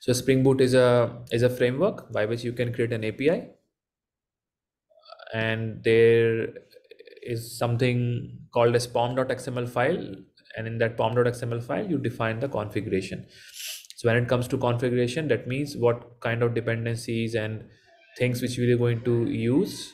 So Spring Boot is a is a framework by which you can create an API, and there is something called as pom.xml file, and in that pom.xml file you define the configuration. So when it comes to configuration, that means what kind of dependencies and things which we are going to use.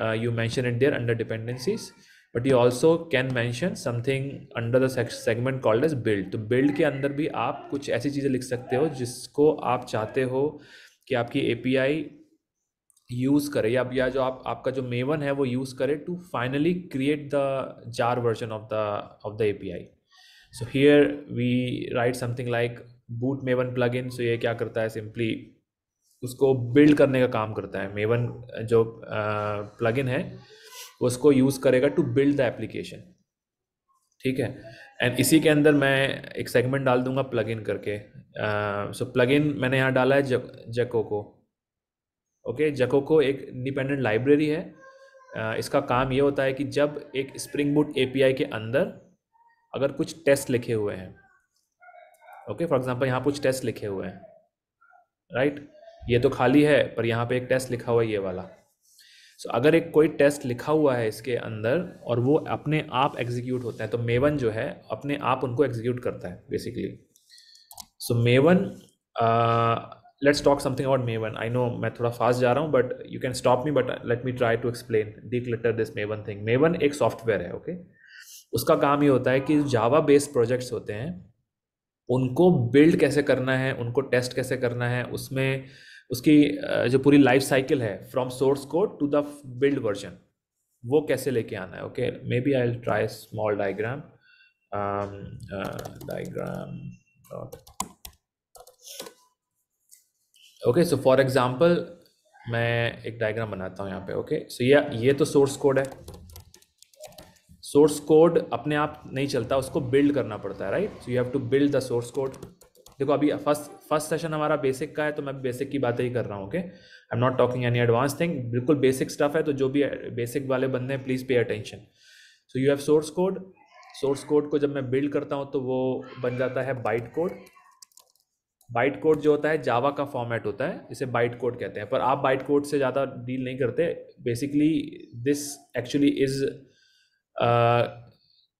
Uh, you mention it there under dependencies but you also can mention something under the segment called as build तो build के अंदर भी आप कुछ ऐसी चीज़ें लिख सकते हो जिसको आप चाहते हो कि आपकी ए पी आई यूज़ करे या या जो आप आपका जो मेवन है वो यूज़ करे to finally create the jar version of the of the A P I so here we write something like boot maven plugin so ये क्या करता है सिंपली उसको बिल्ड करने का काम करता है मेवन जो प्लग इन है उसको यूज़ करेगा टू बिल्ड द एप्लीकेशन ठीक है एंड इसी के अंदर मैं एक सेगमेंट डाल दूंगा प्लग इन करके सो प्लग इन मैंने यहाँ डाला है जक, जको को ओके okay, जको को एक इंडिपेंडेंट लाइब्रेरी है uh, इसका काम ये होता है कि जब एक स्प्रिंग बूट ए के अंदर अगर कुछ टेस्ट लिखे हुए हैं ओके फॉर एग्जांपल यहाँ कुछ टेस्ट लिखे हुए हैं राइट right? ये तो खाली है पर यहाँ पे एक टेस्ट लिखा हुआ है ये वाला सो so, अगर एक कोई टेस्ट लिखा हुआ है इसके अंदर और वो अपने आप एग्जीक्यूट होता है तो मेवन जो है अपने आप उनको एग्जीक्यूट करता है basically so maven let's talk something about maven I know मैं थोड़ा फास्ट जा रहा हूँ but you can stop me but let me try to explain declutter this maven thing maven एक सॉफ्टवेयर है ओके okay? उसका काम ये होता है कि जावा बेस्ड प्रोजेक्ट्स होते हैं उनको बिल्ड कैसे करना है उनको टेस्ट कैसे करना है उसमें उसकी जो पूरी लाइफ साइकिल है from source code to the build version वो कैसे लेके आना है okay maybe I try small diagram diagram okay so for example मैं एक डायग्राम बनाता हूँ यहाँ पे ओके सो या ये तो सोर्स कोड है सोर्स कोड अपने आप नहीं चलता उसको बिल्ड करना पड़ता है right so you have to build the source code देखो अभी फर्स्ट फर्स्ट सेशन हमारा बेसिक का है तो मैं बेसिक की बातें ही कर रहा हूँ okay I am not talking any advance thing बिल्कुल बेसिक स्टफ है तो जो भी बेसिक वाले बंदे हैं please pay attention so you have source code source code को जब मैं बिल्ड करता हूँ तो वो बन जाता है बाइट कोड बाइट कोड जो होता है जावा का फॉर्मेट होता है इसे बाइट कोड कहते हैं पर आप बाइट कोड से ज़्यादा डील नहीं करते basically this actually is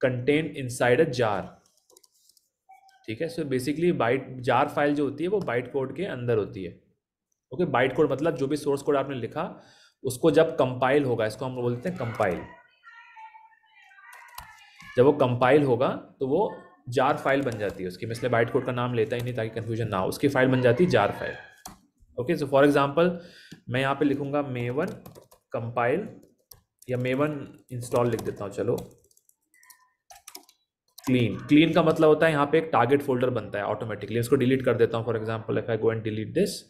contain inside a jar ठीक है so basically byte jar file जो होती है वो बाइट कोड के अंदर होती है ओके बाइट कोड मतलब जो भी सोर्स कोड आपने लिखा उसको जब कंपाइल होगा इसको हम बोलते हैं कंपाइल जब वो कंपाइल होगा तो वो जार फाइल बन जाती है उसकी मैं इसलिए बाइट कोड का नाम लेता ही नहीं ताकि कन्फ्यूजन ना हो उसकी फाइल बन जाती है jar file okay so for example मैं यहाँ पे लिखूंगा मेवन कंपाइल या मेवन इंस्टॉल लिख देता हूँ चलो क्लीन क्लीन का मतलब होता है यहाँ पे एक टारगेट फोल्डर बनता है ऑटोमेटिकली इसको डिलीट कर देता हूँ for example if I go and delete this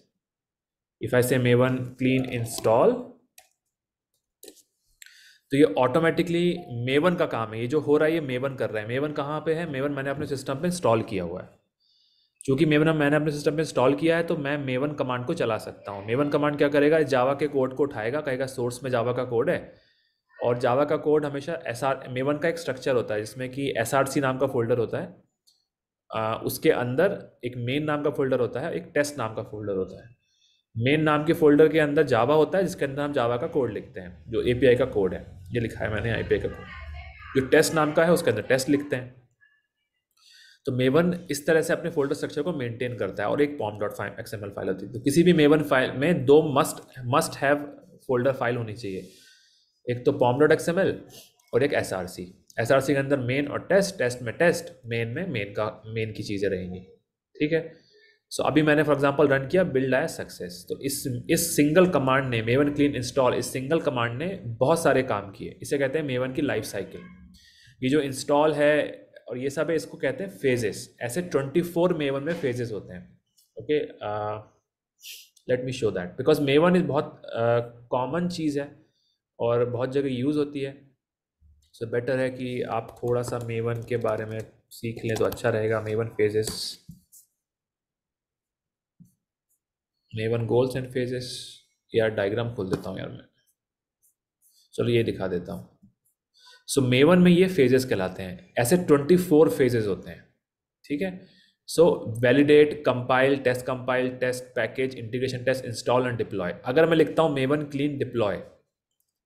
if I say may one clean install तो ये ऑटोमेटिकली मेवन का काम है ये जो हो रहा है ये मेवन कर रहा है मेवन कहाँ पे है मेवन मैंने अपने सिस्टम पे इंस्टॉल किया हुआ है क्योंकि मेवन मैंने अपने सिस्टम पे इंस्टॉल किया है तो मैं मेवन कमांड को चला सकता हूँ मेवन कमांड क्या करेगा जावा के कोड को उठाएगा कहेगा सोर्स में जावा का कोड है और जावा का कोड हमेशा एस आर मेवन का एक स्ट्रक्चर होता है जिसमें कि एस आर सी नाम का फोल्डर होता है आ, उसके अंदर एक मेन नाम का फोल्डर होता है एक टेस्ट नाम का फोल्डर होता है मेन नाम के फोल्डर के अंदर जावा होता है जिसके अंदर हम जावा का कोड लिखते हैं जो ए का कोड है ये लिखा है मैंने आई का कोड जो टेस्ट नाम का है उसके अंदर टेस्ट लिखते हैं तो मेवन इस तरह से अपने फोल्डर स्ट्रक्चर को मेंटेन करता है और एक pom dot five XML file होती है तो किसी भी मेवन फाइल में दो must must have folder file होनी चाहिए एक तो पॉम डॉट एक्सएमएल और एक S R C S R C के अंदर मेन और टेस्ट टेस्ट में टेस्ट मेन में मेन का मेन की चीज़ें रहेंगी ठीक है सो so, अभी मैंने फॉर एग्जांपल रन किया बिल्ड आया सक्सेस तो इस इस सिंगल कमांड ने मेवन क्लीन इंस्टॉल इस सिंगल कमांड ने बहुत सारे काम किए इसे कहते हैं मेवन की लाइफ साइकिल ये जो इंस्टॉल है और ये सब है इसको कहते हैं फेजेस ऐसे ट्वेंटी फोर मेवन में फेजेस होते हैं okay let me show that because maven is बहुत कॉमन uh, चीज़ है और बहुत जगह यूज़ होती है सो so बेटर है कि आप थोड़ा सा मेवन के बारे में सीख लें तो अच्छा रहेगा maven phases maven goals and phases यार डायग्राम खोल देता हूँ यार मैं चलो ये दिखा देता हूँ सो so, मेवन में ये फेजेस कहलाते हैं ऐसे ट्वेंटी फोर फेजेस होते हैं ठीक है so validate compile test compile test package integration test install and deploy अगर मैं लिखता हूँ maven clean deploy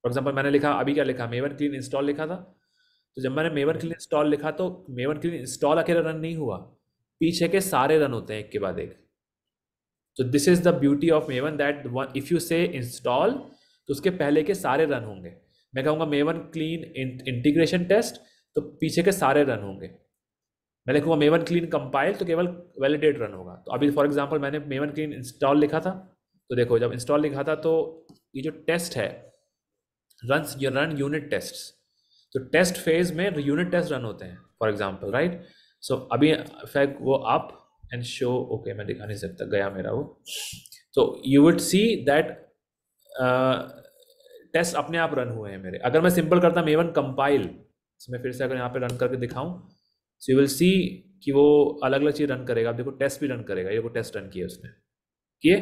for example मैंने लिखा अभी क्या लिखा मेवन क्लीन इंस्टॉल लिखा था तो जब मैंने मेवन क्लीन इंस्टॉल लिखा तो मेवन क्लीन इंस्टॉल अकेला रन नहीं हुआ पीछे के सारे रन होते हैं एक के बाद एक तो this is the beauty of maven that if you say install तो उसके पहले के सारे रन होंगे मैं कहूँगा मेवन क्लीन इंटीग्रेशन टेस्ट तो पीछे के सारे रन होंगे मैं लिखूंगा मेवन क्लीन कंपाइल तो केवल वैलिडेट रन होगा तो अभी फॉर एग्जाम्पल मैंने मेवन क्लीन इंस्टॉल लिखा था तो देखो जब इंस्टॉल लिखा था तो ये जो टेस्ट है रन्स रन यूनिट टेस्ट तो टेस्ट फेज में यूनिट टेस्ट रन होते हैं फॉर एग्जाम्पल राइट सो अभी फैक्ट वो आप एंड शो ओके मैं दिखा नहीं सकता गया मेरा वो तो you would see that test अपने आप रन हुए हैं मेरे अगर मैं सिंपल करता हूँ इवन कंपाइल मैं फिर से अगर यहाँ पे रन करके दिखाऊँ सो यू विल सी कि वो अलग अलग चीज़ रन करेगा देखो टेस्ट भी रन करेगा ये देखो टेस्ट रन किया उसने किए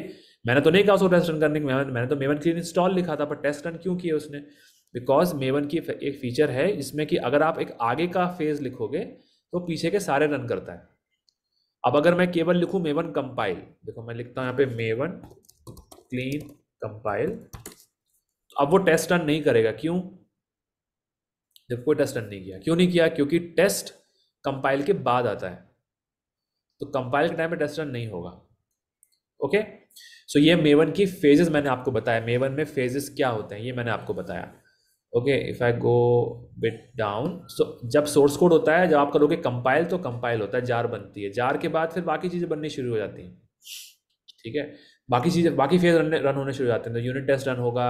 मैंने तो नहीं कहा उसको टेस्ट रन करने की मैंने, मैंने तो मेवन क्लीन इंस्टॉल लिखा था पर टेस्ट रन क्यों किया उसने बिकॉज मेवन की एक फीचर है इसमें कि अगर आप एक आगे का फेज लिखोगे तो पीछे के सारे रन करता है अब अगर मैं केवल लिखूँ मेवन कंपाइल देखो मैं लिखता हूँ यहाँ पे मेवन क्लीन कंपाइल अब वो टेस्ट रन नहीं करेगा क्यों जब कोई टेस्ट रन नहीं किया क्यों नहीं किया क्योंकि टेस्ट कंपाइल के बाद आता है तो कंपाइल के टाइम पे टेस्ट रन नहीं होगा ओके सो so, ये मेवन की फेजेस मैंने आपको बताया मेवन में फेजेस क्या होते हैं ये मैंने आपको बताया okay if I go bit down so जब सोर्स कोड होता है जब आप करोगे कंपाइल तो कंपाइल होता है जार बनती है जार के बाद फिर बाकी चीज़ें बननी शुरू हो जाती हैं ठीक है बाकी चीज़ें बाकी फेज रन रन होने शुरू हो जाते हैं तो यूनिट टेस्ट रन होगा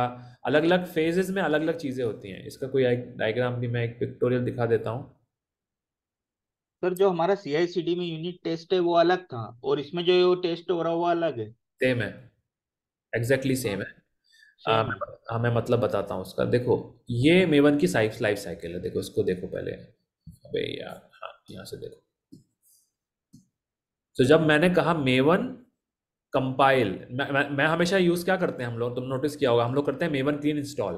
अलग अलग फेजेस में अलग अलग चीज़ें होती हैं इसका कोई डायग्राम भी मैं एक पिक्टोरियल दिखा देता हूँ सर जो हमारा सी आई सी डी में यूनिट टेस्ट है वो अलग था और इसमें जो टेस्ट हो रहा है वो अलग है सेम है एग्जैक्टली सेम है हाँ. हाँ, हाँ मैं मतलब बताता हूँ उसका देखो ये मेवन की साइफ लाइफ साइकिल है देखो इसको देखो पहले अबे यार हाँ यहाँ से देखो तो जब मैंने कहा मेवन कंपाइल मैं, मैं, मैं हमेशा यूज़ क्या करते हैं हम लोग तुम नोटिस किया होगा हम लोग करते हैं मेवन क्लीन इंस्टॉल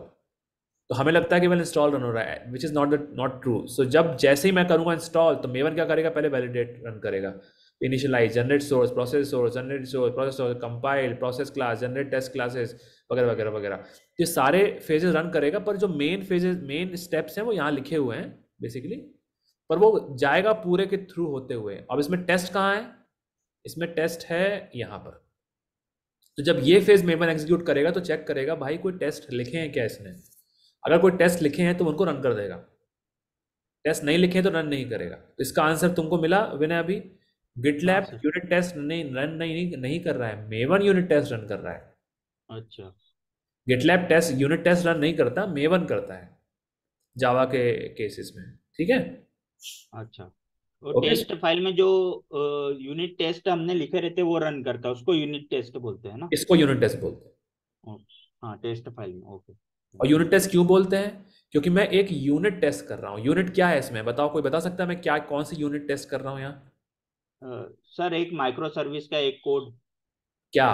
तो हमें लगता है कि वेल इंस्टॉल रन हो रहा है which is not not true so जब जैसे ही मैं करूंगा इंस्टॉल तो मेवन क्या करेगा पहले वैलिडेट रन करेगा initialize, generate source, process source, generate source, process source, compile, process class, generate test classes वगैरह वगैरह वगैरह तो ये सारे फेजेस रन करेगा पर जो मेन फेजेस मेन स्टेप्स हैं वो यहाँ लिखे हुए हैं बेसिकली पर वो जाएगा पूरे के थ्रू होते हुए अब इसमें टेस्ट कहाँ है इसमें टेस्ट है यहाँ पर तो जब ये फेज मेमन एग्जीक्यूट करेगा तो चेक करेगा भाई कोई टेस्ट लिखे हैं क्या इसने अगर कोई टेस्ट लिखे हैं तो उनको रन कर देगा टेस्ट नहीं लिखे तो रन नहीं करेगा तो इसका आंसर तुमको मिला विनय अभी गिटलैब यूनिट टेस्ट नहीं रन नहीं नहीं कर रहा है मेवन यूनिट टेस्ट रन कर रहा है अच्छा GitLab test unit test run नहीं करता मेवन करता है जावा के केसेस में ठीक है अच्छा और okay. टेस्ट फाइल में जो यूनिट टेस्ट हमने लिखे रहते वो रन करता है उसको यूनिट टेस्ट बोलते हैं ना इसको यूनिट टेस्ट बोलते हैं हाँ टेस्ट फाइल में ओके और यूनिट टेस्ट क्यों बोलते हैं क्योंकि मैं एक यूनिट टेस्ट कर रहा हूँ यूनिट क्या है इसमें बताओ कोई बता सकता है मैं क्या कौन सी यूनिट टेस्ट कर रहा हूँ यहाँ सर एक माइक्रो सर्विस का एक कोड क्या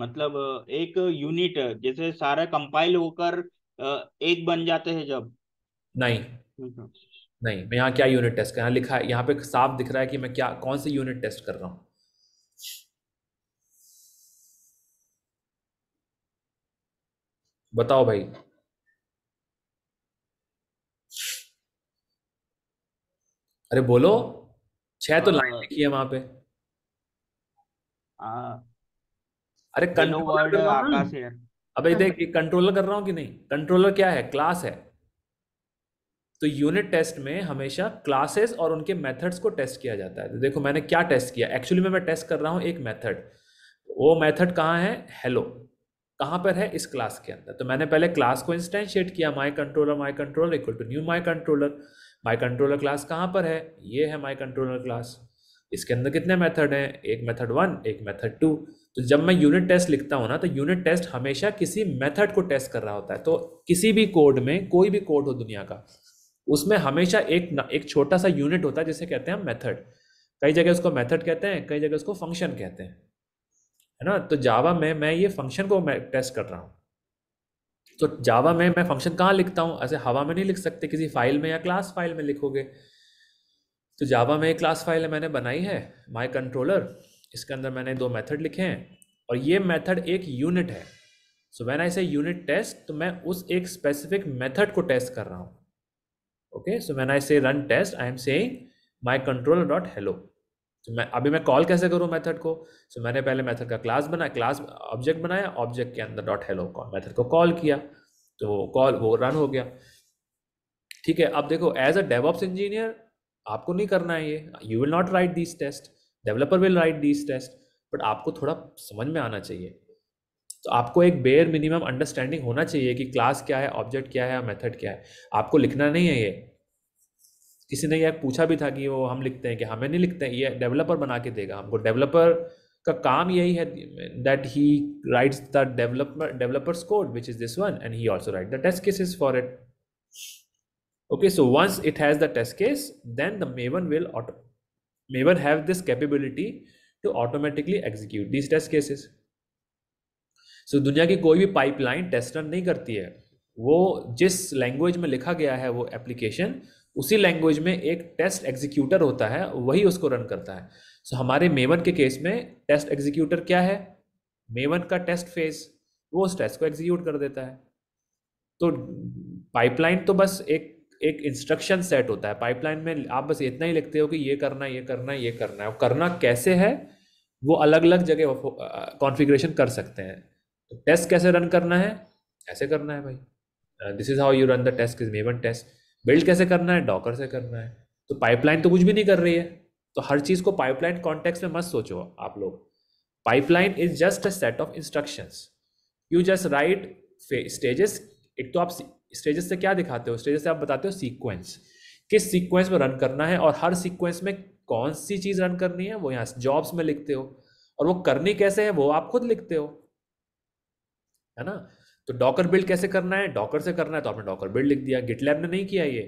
मतलब एक यूनिट जैसे सारा कंपाइल होकर एक बन जाते हैं जब नहीं हम्म, हम्म। नहीं मैं यहाँ क्या यूनिट टेस्ट कर रहा लिखा है यहाँ पे साफ दिख रहा है कि मैं क्या कौन से यूनिट टेस्ट कर रहा हूँ बताओ भाई अरे बोलो छह तो हाँ। लाइन लिखी है वहां पे हाँ। अरे अब देख कंट्रोलर कर रहा हूँ कि नहीं कंट्रोलर क्या है क्लास है तो यूनिट टेस्ट में हमेशा क्लासेस और उनके मेथड्स को टेस्ट किया जाता है तो देखो मैंने क्या टेस्ट किया एक्चुअली में मैं टेस्ट कर रहा हूँ एक मेथड वो मेथड कहाँ है हेलो कहाँ पर है इस क्लास के अंदर तो मैंने पहले क्लास को इंस्टेंशिएट किया my controller my controller equal to new my controller my controller class कहाँ पर है ये है माई कंट्रोलर क्लास इसके अंदर कितने मेथड हैं एक मेथड वन एक मेथड टू तो जब मैं यूनिट टेस्ट लिखता हूँ ना तो यूनिट टेस्ट हमेशा किसी मेथड को टेस्ट कर रहा होता है तो किसी भी कोड में कोई भी कोड हो दुनिया का उसमें हमेशा एक एक छोटा सा यूनिट होता है जिसे कहते हैं मेथड कई जगह उसको मेथड कहते हैं कई जगह उसको फंक्शन कहते हैं है ना तो जावा में मैं ये फंक्शन को टेस्ट कर रहा हूँ तो जावा में मैं फंक्शन कहाँ लिखता हूँ ऐसे हवा में नहीं लिख सकते किसी फाइल में या क्लास फाइल में लिखोगे तो जावा में एक क्लास फाइल है मैंने बनाई है माई कंट्रोलर इसके अंदर मैंने दो मेथड लिखे हैं और ये मेथड एक यूनिट है सो वैन आई से यूनिट टेस्ट तो मैं उस एक स्पेसिफिक मेथड को टेस्ट कर रहा हूँ okay so when I say run test I am saying my controller dot hello तो मैं अभी मैं कॉल कैसे करूँ मेथड को सो तो so, मैंने पहले मेथड का क्लास बनाया क्लास ऑब्जेक्ट बनाया ऑब्जेक्ट के अंदर डॉट हेलो कॉल मेथड को कॉल किया तो कॉल वो रन हो गया ठीक है अब देखो एज अ डेवॉप्स इंजीनियर आपको नहीं करना है ये you will not write this test developer will write this test but आपको थोड़ा समझ में आना चाहिए तो आपको एक बेयर मिनिमम अंडरस्टैंडिंग होना चाहिए कि क्लास क्या है ऑब्जेक्ट क्या है मेथड क्या है आपको लिखना नहीं है ये किसी ने यह पूछा भी था कि वो हम लिखते हैं कि हमें नहीं लिखते हैं ये डेवलपर बना के देगा हमको डेवलपर का काम यही है that he writes the developer developers code which is this one and he also write the test cases for it okay so once it has the test case then the maven will auto maven have this capability to automatically execute this test cases so दुनिया की कोई भी pipeline test run नहीं करती है वो जिस language में लिखा गया है वो एप्लीकेशन उसी लैंग्वेज में एक टेस्ट एग्जीक्यूटर होता है वही उसको रन करता है सो so, हमारे मेवन के केस में टेस्ट एग्जीक्यूटर क्या है मेवन का टेस्ट फेज वो उस टेस्ट को एग्जीक्यूट कर देता है तो पाइपलाइन तो बस एक एक इंस्ट्रक्शन सेट होता है पाइपलाइन में आप बस इतना ही लिखते हो कि ये करना ये करना ये करना है और करना कैसे है वो अलग अलग जगह कॉन्फ़िगरेशन कर सकते हैं तो टेस्ट कैसे रन करना है ऐसे करना है भाई this is how you run the test is maven test build कैसे करना है डॉकर से करना है तो पाइपलाइन तो कुछ भी नहीं कर रही है तो हर चीज़ को पाइपलाइन कॉन्टेक्स में मत सोचो आप लोग pipeline is just a set of instruction you just write stages एक तो आप स्टेजेस से क्या दिखाते हो स्टेजेस से आप बताते हो सीक्वेंस किस सीक्वेंस में रन करना है और हर सीक्वेंस में कौन सी चीज़ रन करनी है वो यहाँ जॉब्स में लिखते हो और वो करनी कैसे है वो आप खुद लिखते हो है ना तो डॉकर बिल्ड कैसे करना है डॉकर से करना है तो आपने डॉकर बिल्ड लिख दिया गिटलैब ने नहीं किया ये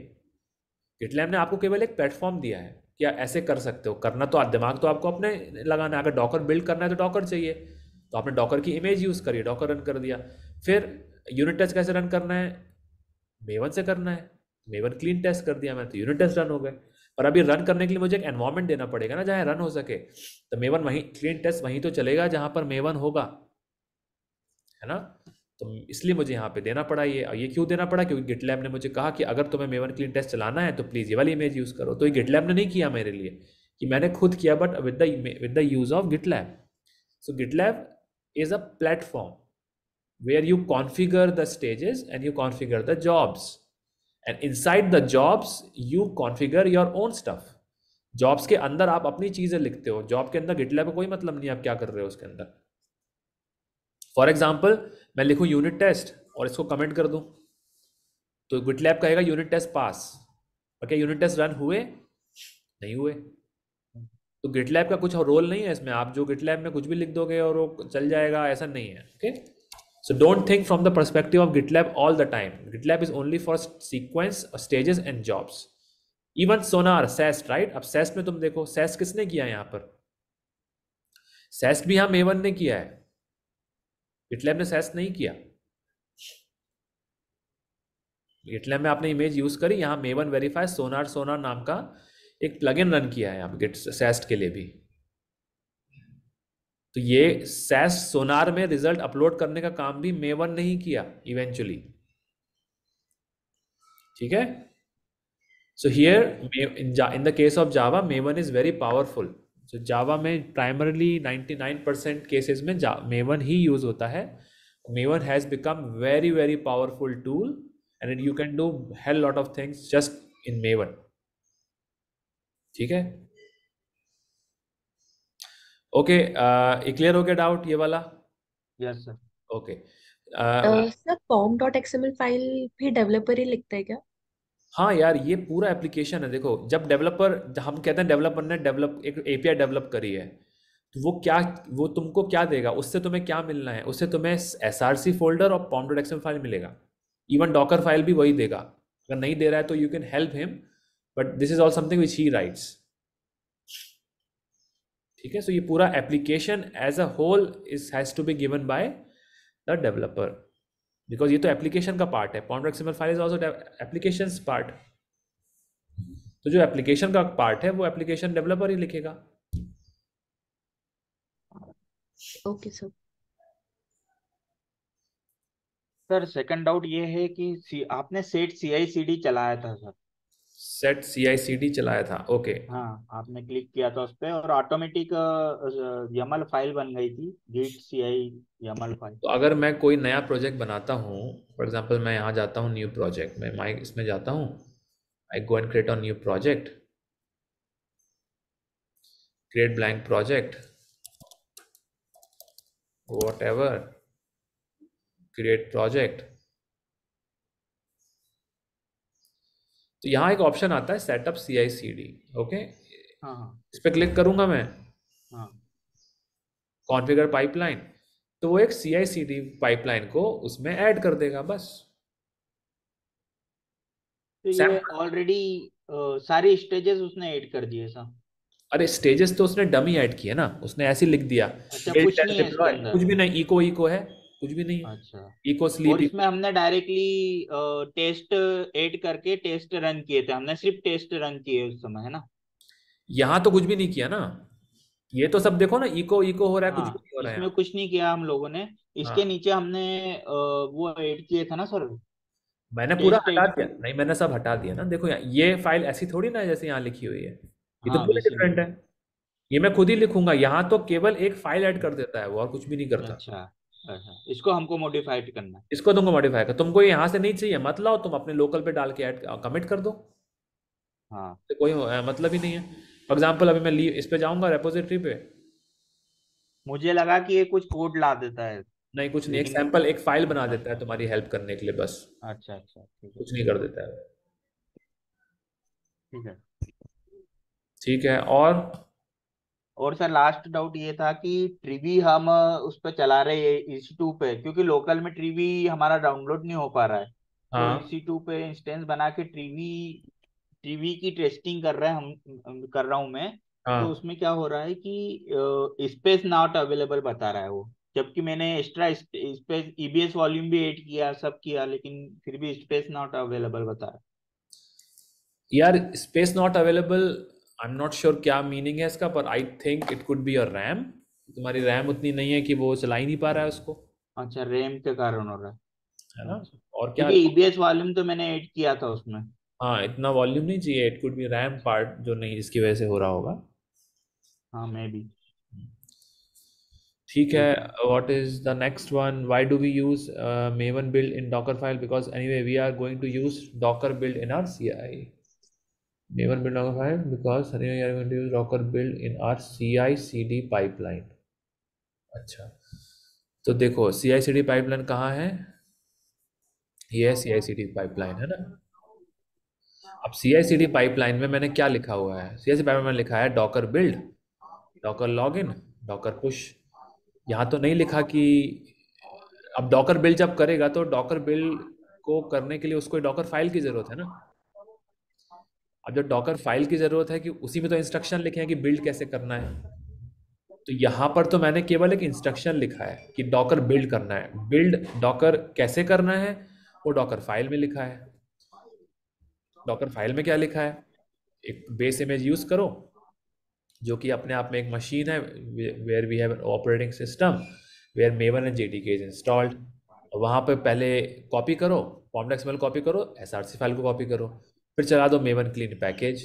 गिटलैब ने आपको केवल एक प्लेटफॉर्म दिया है कि ऐसे कर सकते हो करना तो दिमाग तो आपको अपने लगाना है अगर डॉकर बिल्ड करना है तो डॉकर चाहिए तो आपने डॉकर की इमेज यूज़ करिए डॉकर रन कर दिया फिर यूनिट टेस्ट कैसे रन करना है मेवन से करना है मेवन क्लीन टेस्ट कर दिया मैंने तो यूनिट टेस्ट रन हो गए पर अभी रन करने के लिए मुझे एक एनवायरमेंट देना पड़ेगा ना जहाँ रन हो सके तो मेवन वहीं क्लीन टेस्ट वहीं तो चलेगा जहाँ पर मेवन होगा है ना तो इसलिए मुझे यहाँ पे देना पड़ा ये और ये क्यों देना पड़ा क्योंकि गिटलैब ने मुझे कहा कि अगर तुम्हें मेवन क्लीन टेस्ट चलाना है तो प्लीज़ ये वाली इमेज यूज़ करो तो ये गिटलैब ने नहीं किया मेरे लिए कि मैंने खुद किया but with the with the use of GitLab so lab is a platform where you configure the stages and you configure the jobs and inside the jobs you configure your own stuff jobs के अंदर आप अपनी चीजें लिखते हो job के अंदर GitLab का कोई मतलब नहीं आप क्या कर रहे हो उसके अंदर फॉर एग्जाम्पल मैं लिखूँ यूनिट टेस्ट और इसको कमेंट कर दू तो गिटलैब कहेगा unit test pass okay unit test run हुए नहीं हुए तो गिटलैब का कुछ रोल नहीं है इसमें आप जो गिटलैब में कुछ भी लिख दोगे और वो चल जाएगा ऐसा नहीं है okay so don't think from the perspective of GitLab all the time. GitLab is only for sequence stages and jobs even sonar SAST right अब सेस्ट में तुम देखो सेस्ट किसने किया है यहाँ पर सेस्ट भी हम A1 ने किया है इटलैब ने सेस नहीं किया इटलैब में आपने इमेज यूज करी यहाँ मेवन वेरीफाई सोनार सोनार नाम का एक प्लगइन रन किया है गिट सेस्ट के लिए भी तो ये सैस सोनार में रिजल्ट अपलोड करने का काम भी मेवन ने ही किया इवेंचुअली ठीक है so here in the case of Java maven is very powerful जो जावा में प्राइमरली 99 परसेंट केसेज में जा मेवन ही यूज़ होता है maven has become very very powerful tool and you can do hell lot of things just in maven ठीक है okay uh, clear हो गया डाउट ये वाला yes sir okay sir form dot XML file भी developer ही लिखता है क्या हाँ यार ये पूरा एप्लीकेशन है देखो जब डेवलपर हम कहते हैं डेवलपर ने डेवलप एक एपीआई डेवलप करी है तो वो क्या वो तुमको क्या देगा उससे तुम्हें क्या मिलना है उससे तुम्हें एस आर सी फोल्डर और पॉम डॉट एक्सएम फाइल मिलेगा इवन डॉकर फाइल भी वही देगा अगर नहीं दे रहा है तो you can help him but this is all something which he writes ठीक है सो ये पूरा application as a whole is has to be given by the developer because ये तो एप्लीकेशन का पार्ट है pom XML file is also application part तो जो एप्लीकेशन का पार्ट है वो एप्लीकेशन डेवलपर ही लिखेगा okay sir sir second doubt ये है कि सी, आपने सेट सीआईसीडी चलाया था सर सेट सीआईसीडी चलाया था ओके हाँ आपने क्लिक किया था उस पर और ऑटोमेटिक यमल फाइल बन गई थी सी आई यमल फाइल तो अगर मैं कोई नया प्रोजेक्ट बनाता हूँ फॉर एग्जांपल मैं यहाँ जाता हूँ न्यू प्रोजेक्ट मैं माइक इसमें जाता हूँ I go and create a new project blank project whatever create project तो यहाँ एक ऑप्शन आता है setup C I C D okay इस पर क्लिक करूंगा मैं कॉन्फिगर हाँ। पाइपलाइन तो वो एक सी आई सी डी पाइपलाइन को उसमें ऐड कर देगा बस ऑलरेडी तो सारी स्टेजेस उसने ऐड कर दिए सर अरे स्टेजेस तो उसने डमी ऐड किए ना उसने ऐसे लिख दिया अच्छा, कुछ, कुछ भी नहीं इको इको है कुछ भी नहीं है अच्छा इको स्लीप इसमें हमने डायरेक्टली टेस्ट ऐड करके टेस्ट रन किए थे हमने सिर्फ टेस्ट रन किए उस समय है ना यहाँ तो कुछ भी नहीं किया ना ये तो सब देखो ना इको इको हो रहा है कुछ हाँ, भी नहीं हो रहा है इसमें कुछ नहीं किया हम लोगों ने इसके हाँ। नीचे हमने वो ऐड किए थे ना सर मैंने पूरा हटा दिया नहीं मैंने सब हटा दिया ना देखो ये फाइल ऐसी थोड़ी ना जैसे यहाँ लिखी हुई है ये तो हाँ, पूरी डिफरेंट है ये मैं खुद ही लिखूंगा यहाँ तो केवल एक फाइल ऐड कर देता है वो और कुछ भी नहीं करता अच्छा इसको हमको मॉडिफाई करना है इसको तुमको मॉडिफाई कर तुमको यहाँ से नहीं चाहिए मतलब तुम अपने लोकल पे डाल के ऐड कमिट कर दो हाँ तो कोई मतलब ही नहीं है फॉर एग्जाम्पल अभी मैं लीव इस पे जाऊंगा रेपोजिटरी पे मुझे लगा कि ये कुछ कोड ला देता है नहीं कुछ नहीं एक सैंपल एक फाइल बना देता है तुम्हारी हेल्प करने के लिए बस अच्छा अच्छा कुछ नहीं कर देता है ठीक है ठीक है और और सर लास्ट डाउट ये था कि ट्रीवी हम उस पर चला रहे हैं टू पे क्योंकि लोकल में ट्रीवी हमारा डाउनलोड नहीं हो पा रहा है तो हाँ। तो टू पे इंस्टेंस बना के ट्रीवी ट्रीवी की टेस्टिंग कर रहे हम कर रहा हूँ मैं हाँ। तो उसमें क्या हो रहा है कि स्पेस नॉट अवेलेबल बता रहा है वो जबकि मैंने एक्स्ट्रा स्पेस ईबीएस वॉल्यूम भी ऐड किया सब किया लेकिन फिर भी स्पेस नॉट अवेलेबल बता रहा है यार space not available I am not sure क्या मीनिंग है इसका पर I think it could be your RAM तुम्हारी रैम उतनी नहीं है कि वो चला ही नहीं पा रहा है उसको अच्छा रैम के कारण हो रहा है है ना और क्या ईबीएस वॉल्यूम e तो मैंने ऐड किया था उसमें हाँ इतना वॉल्यूम नहीं चाहिए it could be RAM part जो नहीं इसकी वजह से हो रहा होगा हाँ मे बी ठीक है what is the next one why do we use maven build in docker file because anyway we are going to use docker build in our CI neighbor build number 5 because honeywell are going to use rocker build in our ci cd pipeline अच्छा तो देखो सी I C D pipeline कहाँ है ये सी I C D pipeline है ना अब सी I C D pipeline में मैंने क्या लिखा हुआ है सी आई सी पाइपलाइन में लिखा है docker build docker login docker push यहाँ तो नहीं लिखा कि अब डॉकर बिल्ड जब करेगा तो डॉकर बिल्ड को करने के लिए उसको डॉकर फाइल की जरूरत है ना अब जब डॉकर फाइल की ज़रूरत है कि उसी में तो इंस्ट्रक्शन लिखे हैं कि बिल्ड कैसे करना है तो यहाँ पर तो मैंने केवल एक इंस्ट्रक्शन लिखा है कि डॉकर बिल्ड करना है बिल्ड डॉकर कैसे करना है वो डॉकर फाइल में लिखा है डॉकर फाइल में क्या लिखा है एक बेस इमेज यूज़ करो जो कि अपने आप में एक मशीन है where we have operating system where maven and J D K is installed वहाँ पर पहले कॉपी करो फॉर्म मेल कॉपी करो एस फाइल को कॉपी करो फिर चला दो मेवन क्लीन पैकेज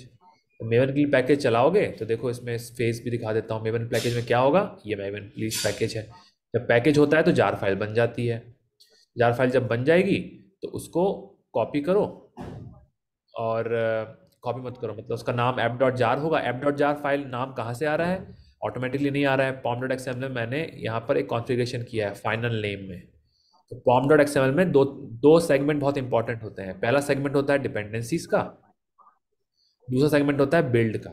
तो मेवन क्लीन पैकेज चलाओगे तो देखो इसमें फेस भी दिखा देता हूँ मेवन पैकेज में क्या होगा ये मेवन क्लीन पैकेज है जब पैकेज होता है तो जार फाइल बन जाती है जार फाइल जब बन जाएगी तो उसको कॉपी करो और कॉपी मत करो मतलब उसका नाम एप डॉट जार होगा एप डॉट जार फाइल नाम कहाँ से आ रहा है ऑटोमेटिकली नहीं आ रहा है पॉम डॉट एक्सएम में मैंने यहाँ पर एक कॉन्फ़िगरेशन किया है फाइनल नेम में तो पॉम डॉट एक्सएमएल में दो दो सेगमेंट बहुत इंपॉर्टेंट होते हैं पहला सेगमेंट होता है डिपेंडेंसीज का दूसरा सेगमेंट होता है बिल्ड का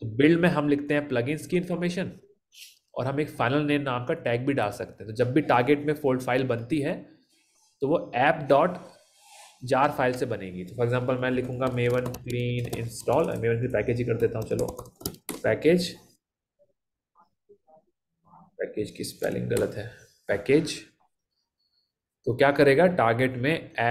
तो बिल्ड में हम लिखते हैं प्लग की इंफॉर्मेशन और हम एक फाइनल नेम नाम का टैग भी डाल सकते हैं तो जब भी टारगेट में फोल्ड फाइल बनती है तो वो ऐप डॉट जार फाइल से बनेगी तो फॉर एग्जांपल मैं लिखूंगा Maven clean install Maven clean package ही कर देता हूँ चलो पैकेज पैकेज की स्पेलिंग गलत है पैकेज तो क्या करेगा टारगेट में ए,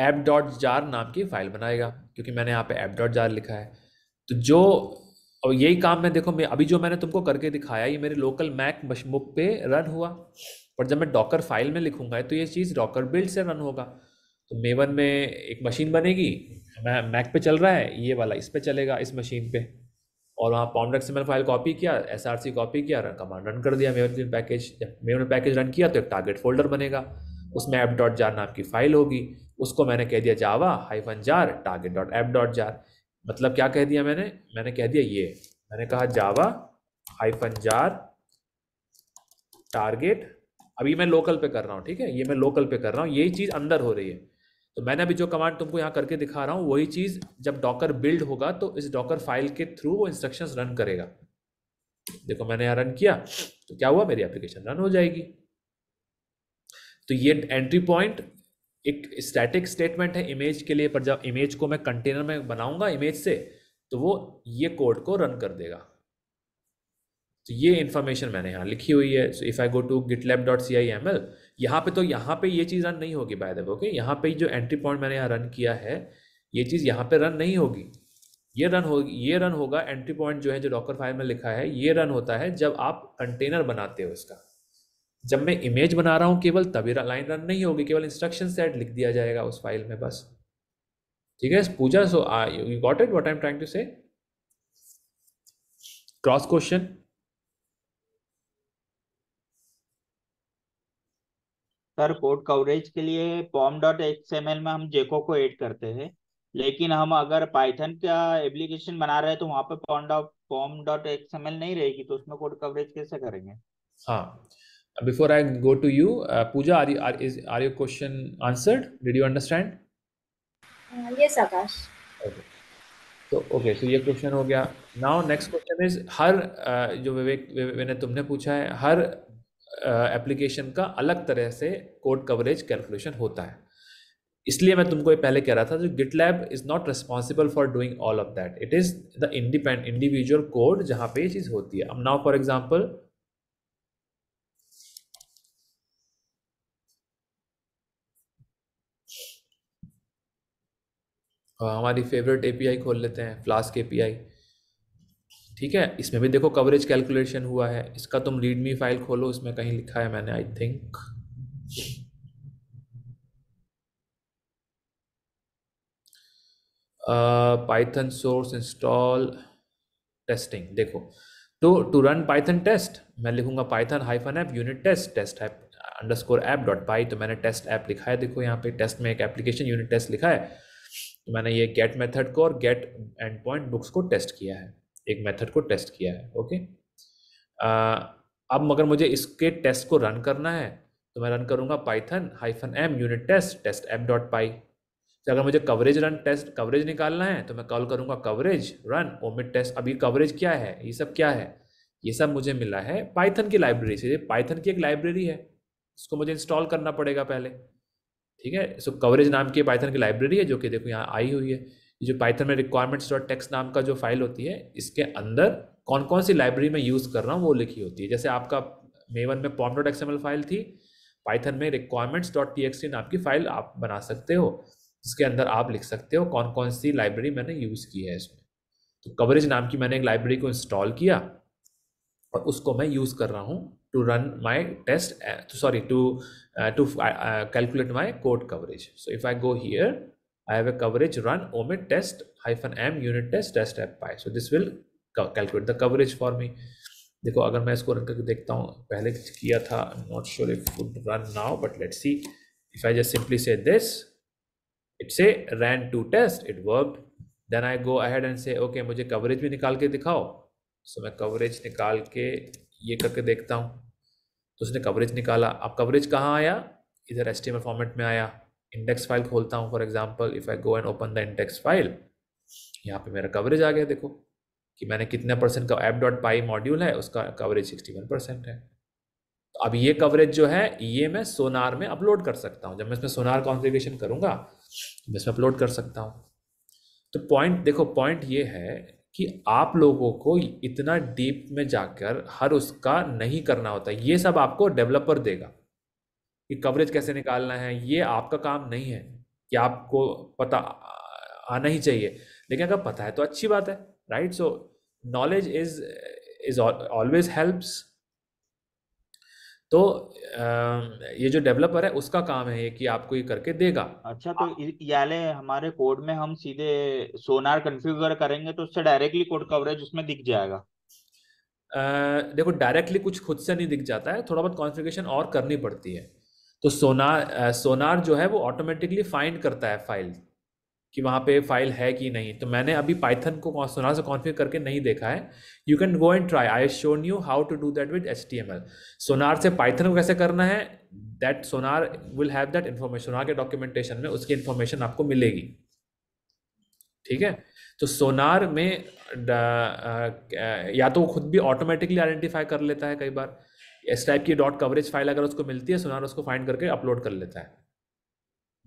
ऐप डॉट जार नाम की फाइल बनाएगा क्योंकि मैंने यहाँ पे ऐप डॉट जार लिखा है तो जो और यही काम मैं देखो मैं अभी जो मैंने तुमको करके दिखाया ये मेरे लोकल मैक मशमुक पे रन हुआ पर जब मैं डॉकर फाइल में लिखूंगा तो ये चीज़ डॉकर बिल्ड से रन होगा तो मेवन में एक मशीन बनेगी मैं मैक पे चल रहा है ये वाला इस पर चलेगा इस मशीन पे और वहाँ पॉम एक्सएमएल फाइल कॉपी किया एस आर सी कॉपी किया रन कमांड रन कर दिया Maven package Maven package run किया तो एक टारगेट फोल्डर बनेगा उसमें ऐप डॉट जार नाम की फाइल होगी उसको मैंने कह दिया Java hyphen jar target dot app dot jar मतलब क्या कह दिया मैंने मैंने कह दिया ये मैंने कहा जावा हाइफन जार टारगेट अभी मैं लोकल पे कर रहा हूँ ठीक है ये मैं लोकल पे कर रहा हूँ यही चीज़ अंदर हो रही है तो मैंने अभी जो कमांड तुमको यहाँ करके दिखा रहा हूँ वही चीज़ जब डॉकर बिल्ड होगा तो इस डॉकर फाइल के थ्रू वो इंस्ट्रक्शन रन करेगा देखो मैंने यहाँ रन किया तो क्या हुआ मेरी एप्लीकेशन रन हो जाएगी तो ये एंट्री पॉइंट एक स्टैटिक स्टेटमेंट है इमेज के लिए पर जब इमेज को मैं कंटेनर में बनाऊंगा इमेज से तो वो ये कोड को रन कर देगा तो ये इन्फॉर्मेशन मैंने यहाँ लिखी हुई है so if I go to GitLab dot C I M L यहाँ पर तो यहाँ पर ये चीज़ रन नहीं होगी बाय द ओके यहाँ पर जो एंट्री पॉइंट मैंने यहाँ रन किया है ये चीज़ यहाँ पर रन नहीं होगी ये रन होगी ये रन होगा एंट्री पॉइंट जो है जो डॉकर फाइल में लिखा है ये रन होता है जब आप कंटेनर बनाते हो इसका जब मैं इमेज बना रहा हूँ केवल तभी लाइन रन नहीं होगी केवल इंस्ट्रक्शन सेट लिख दिया जाएगा उस फाइल में बस ठीक है Pooja so you got it what I am trying to say cross question sir code coverage के लिए पॉम डॉट एक्सएमएल में हम जेको को ऐड करते हैं लेकिन हम अगर पाइथन का एप्लीकेशन बना रहे हैं तो वहाँ पे POM dot POM dot XML नहीं रहेगी तो उसमें कोड कवरेज कैसे करेंगे हाँ before I go to you Pooja are you you are, is are your question answered? Did you understand? तो ओके तो ये क्वेश्चन हो गया now next question is her uh, जो विवेक मैंने तुमने पूछा है हर एप्लीकेशन का अलग तरह से कोड कवरेज कैलकुलेशन होता है इसलिए मैं तुमको ये पहले कह रहा था जो GitLab is not responsible for doing all of that it is the independ individual code जहां पे ये चीज़ होती है अब नाउ फॉर एग्जाम्पल हमारी फेवरेट एपीआई खोल लेते हैं फ्लास्क एपीआई ठीक है इसमें भी देखो कवरेज कैलकुलेशन हुआ है इसका तुम रीडमी फाइल खोलो इसमें कहीं लिखा है मैंने I think Python source install testing देखो तो टू रन पाइथन टेस्ट मैं लिखूंगा Python hyphen app unit test test app underscore app dot py तो मैंने टेस्ट ऐप लिखा है देखो यहाँ पे टेस्ट में एक एप्लीकेशन यूनिट टेस्ट लिखा है तो मैंने ये गेट मेथड को और गेट एंड पॉइंट बुक्स को टेस्ट किया है एक मेथड को टेस्ट किया है ओके अब मगर मुझे इसके टेस्ट को रन करना है तो मैं रन करूंगा Python hyphen M unit test test M dot py तो अगर मुझे कवरेज रन टेस्ट कवरेज निकालना है तो मैं कॉल करूँगा कवरेज रन ओमिट टेस्ट अब ये कवरेज क्या है ये सब क्या है ये सब मुझे मिला है पाइथन की लाइब्रेरी से पाइथन की एक लाइब्रेरी है इसको मुझे इंस्टॉल करना पड़ेगा पहले ठीक है सो कवरेज नाम की पाइथन की लाइब्रेरी है जो कि देखो यहाँ आई हुई है जो पाइथन में रिक्वायरमेंट्स डॉट टेक्स्ट नाम का जो फाइल होती है इसके अंदर कौन कौन सी लाइब्रेरी में यूज़ कर रहा हूँ वो लिखी होती है जैसे आपका मेवन में पॉम डॉट एक्सएमएल फाइल थी पाइथन में रिक्वायरमेंट्स डॉट टी एक्स नाम की फाइल आप बना सकते हो जिसके अंदर आप लिख सकते हो कौन कौन सी लाइब्रेरी मैंने यूज़ की है इसमें तो कवरेज नाम की मैंने एक लाइब्रेरी को इंस्टॉल किया और उसको मैं यूज़ कर रहा हूँ to run my test sorry to to calculate my code coverage so if I go here I have a coverage run omit test hyphen m unit test test app py. So this will calculate the coverage for me. देखो अगर मैं इसको run करके देखता हूँ पहले किया था not sure if would run now but let see if I just simply say this it say ran two test it work then I go ahead and say okay मुझे कवरेज भी निकाल के दिखाओ सो so, मैं coverage निकाल के ये करके देखता हूँ तो उसने कवरेज निकाला अब कवरेज कहाँ आया इधर एस्टिमेट फॉर्मेट में आया इंडेक्स फाइल खोलता हूँ for example if I go and open the index file यहाँ पे मेरा कवरेज आ गया देखो कि मैंने कितने परसेंट का एप डॉट पाई मॉड्यूल है उसका कवरेज सिक्सटी वन परसेंट है तो अब ये कवरेज जो है ये मैं सोनार में अपलोड कर सकता हूँ जब मैं इसमें सोनार कॉन्फ़िगरेशन करूँगा तो मैं इसमें अपलोड कर सकता हूँ तो पॉइंट देखो पॉइंट ये है कि आप लोगों को इतना डीप में जाकर हर उसका नहीं करना होता ये सब आपको डेवलपर देगा कि कवरेज कैसे निकालना है ये आपका काम नहीं है कि आपको पता आना ही चाहिए लेकिन अगर पता है तो अच्छी बात है right so knowledge is is always helps तो ये जो डेवलपर है उसका काम है ये कि आपको ये करके देगा अच्छा तो याले हमारे कोड में हम सीधे सोनार कॉन्फ़िगर करेंगे तो उससे डायरेक्टली कोड कवरेज उसमें दिख जाएगा आ, देखो डायरेक्टली कुछ खुद से नहीं दिख जाता है थोड़ा बहुत कॉन्फ़िगरेशन और करनी पड़ती है तो सोनार सोनार जो है वो ऑटोमेटिकली फाइंड करता है फाइल कि वहाँ पे फाइल है कि नहीं तो मैंने अभी पाइथन को सोनार से कॉन्फ़िगर करके नहीं देखा है you can go and try I shown you how to do that with H T M L Sonar से पाइथन को कैसे करना है that Sonar will have that information Sonar के डॉक्यूमेंटेशन में उसकी इन्फॉर्मेशन आपको मिलेगी ठीक है तो सोनार में या तो वो खुद भी ऑटोमेटिकली आइडेंटिफाई कर लेता है कई बार इस टाइप की डॉट कवरेज फाइल अगर उसको मिलती है सुनार उसको फाइंड करके अपलोड कर लेता है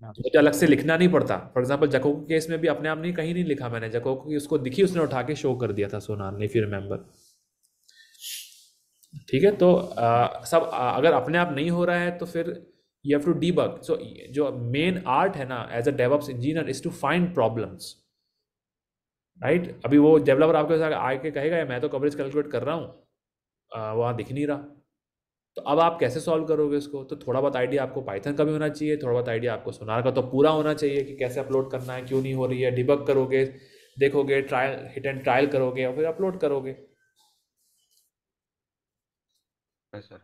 हाँ। तो मुझे तो अलग से लिखना नहीं पड़ता फॉर एग्जाम्पल जकोको केस में भी अपने आप नहीं कहीं नहीं लिखा मैंने जकोको की उसको दिखी उसने उठा के शो कर दिया था सोनार ने फिर रिमेंबर ठीक है तो आ, सब आ, अगर अपने आप नहीं हो रहा है तो फिर you have to debug so जो मेन आर्ट है ना as a develops engineer is to find problems right अभी वो डेवलपर आपके साथ आके कहेगा मैं तो कवरेज कैलकुलेट कर रहा हूँ वहाँ दिख नहीं रहा तो अब आप कैसे सॉल्व करोगे इसको तो थोड़ा बहुत आइडिया आपको पाइथन का भी होना चाहिए थोड़ा बहुत आइडिया आपको सुनार का तो पूरा होना चाहिए कि कैसे अपलोड करना है क्यों नहीं हो रही है डिबक करोगे देखोगे ट्रायल हिट एंड ट्रायल करोगे और फिर अपलोड करोगे सर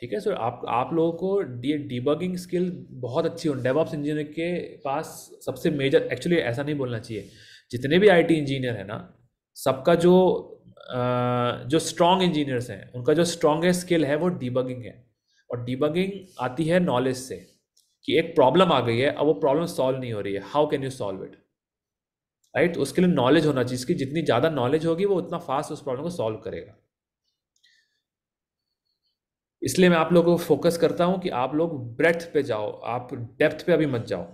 ठीक है सर आप आप लोगों को ये डिबगिंग स्किल बहुत अच्छी हो डेवॉप्स इंजीनियर के पास सबसे मेजर एक्चुअली ऐसा नहीं बोलना चाहिए जितने भी आईटी इंजीनियर है ना सबका जो जो स्ट्रॉन्ग इंजीनियर्स हैं उनका जो स्ट्रॉन्गेस्ट स्किल है वो डिबगिंग है और डिबगिंग आती है नॉलेज से कि एक प्रॉब्लम आ गई है अब वो प्रॉब्लम सॉल्व नहीं हो रही है how can you solve it right उसके लिए नॉलेज होना चाहिए इसकी जितनी ज़्यादा नॉलेज होगी वो उतना फास्ट उस प्रॉब्लम को सॉल्व करेगा इसलिए मैं आप लोगों को फोकस करता हूं कि आप लोग ब्रेथ पे जाओ आप डेप्थ पे अभी मत जाओ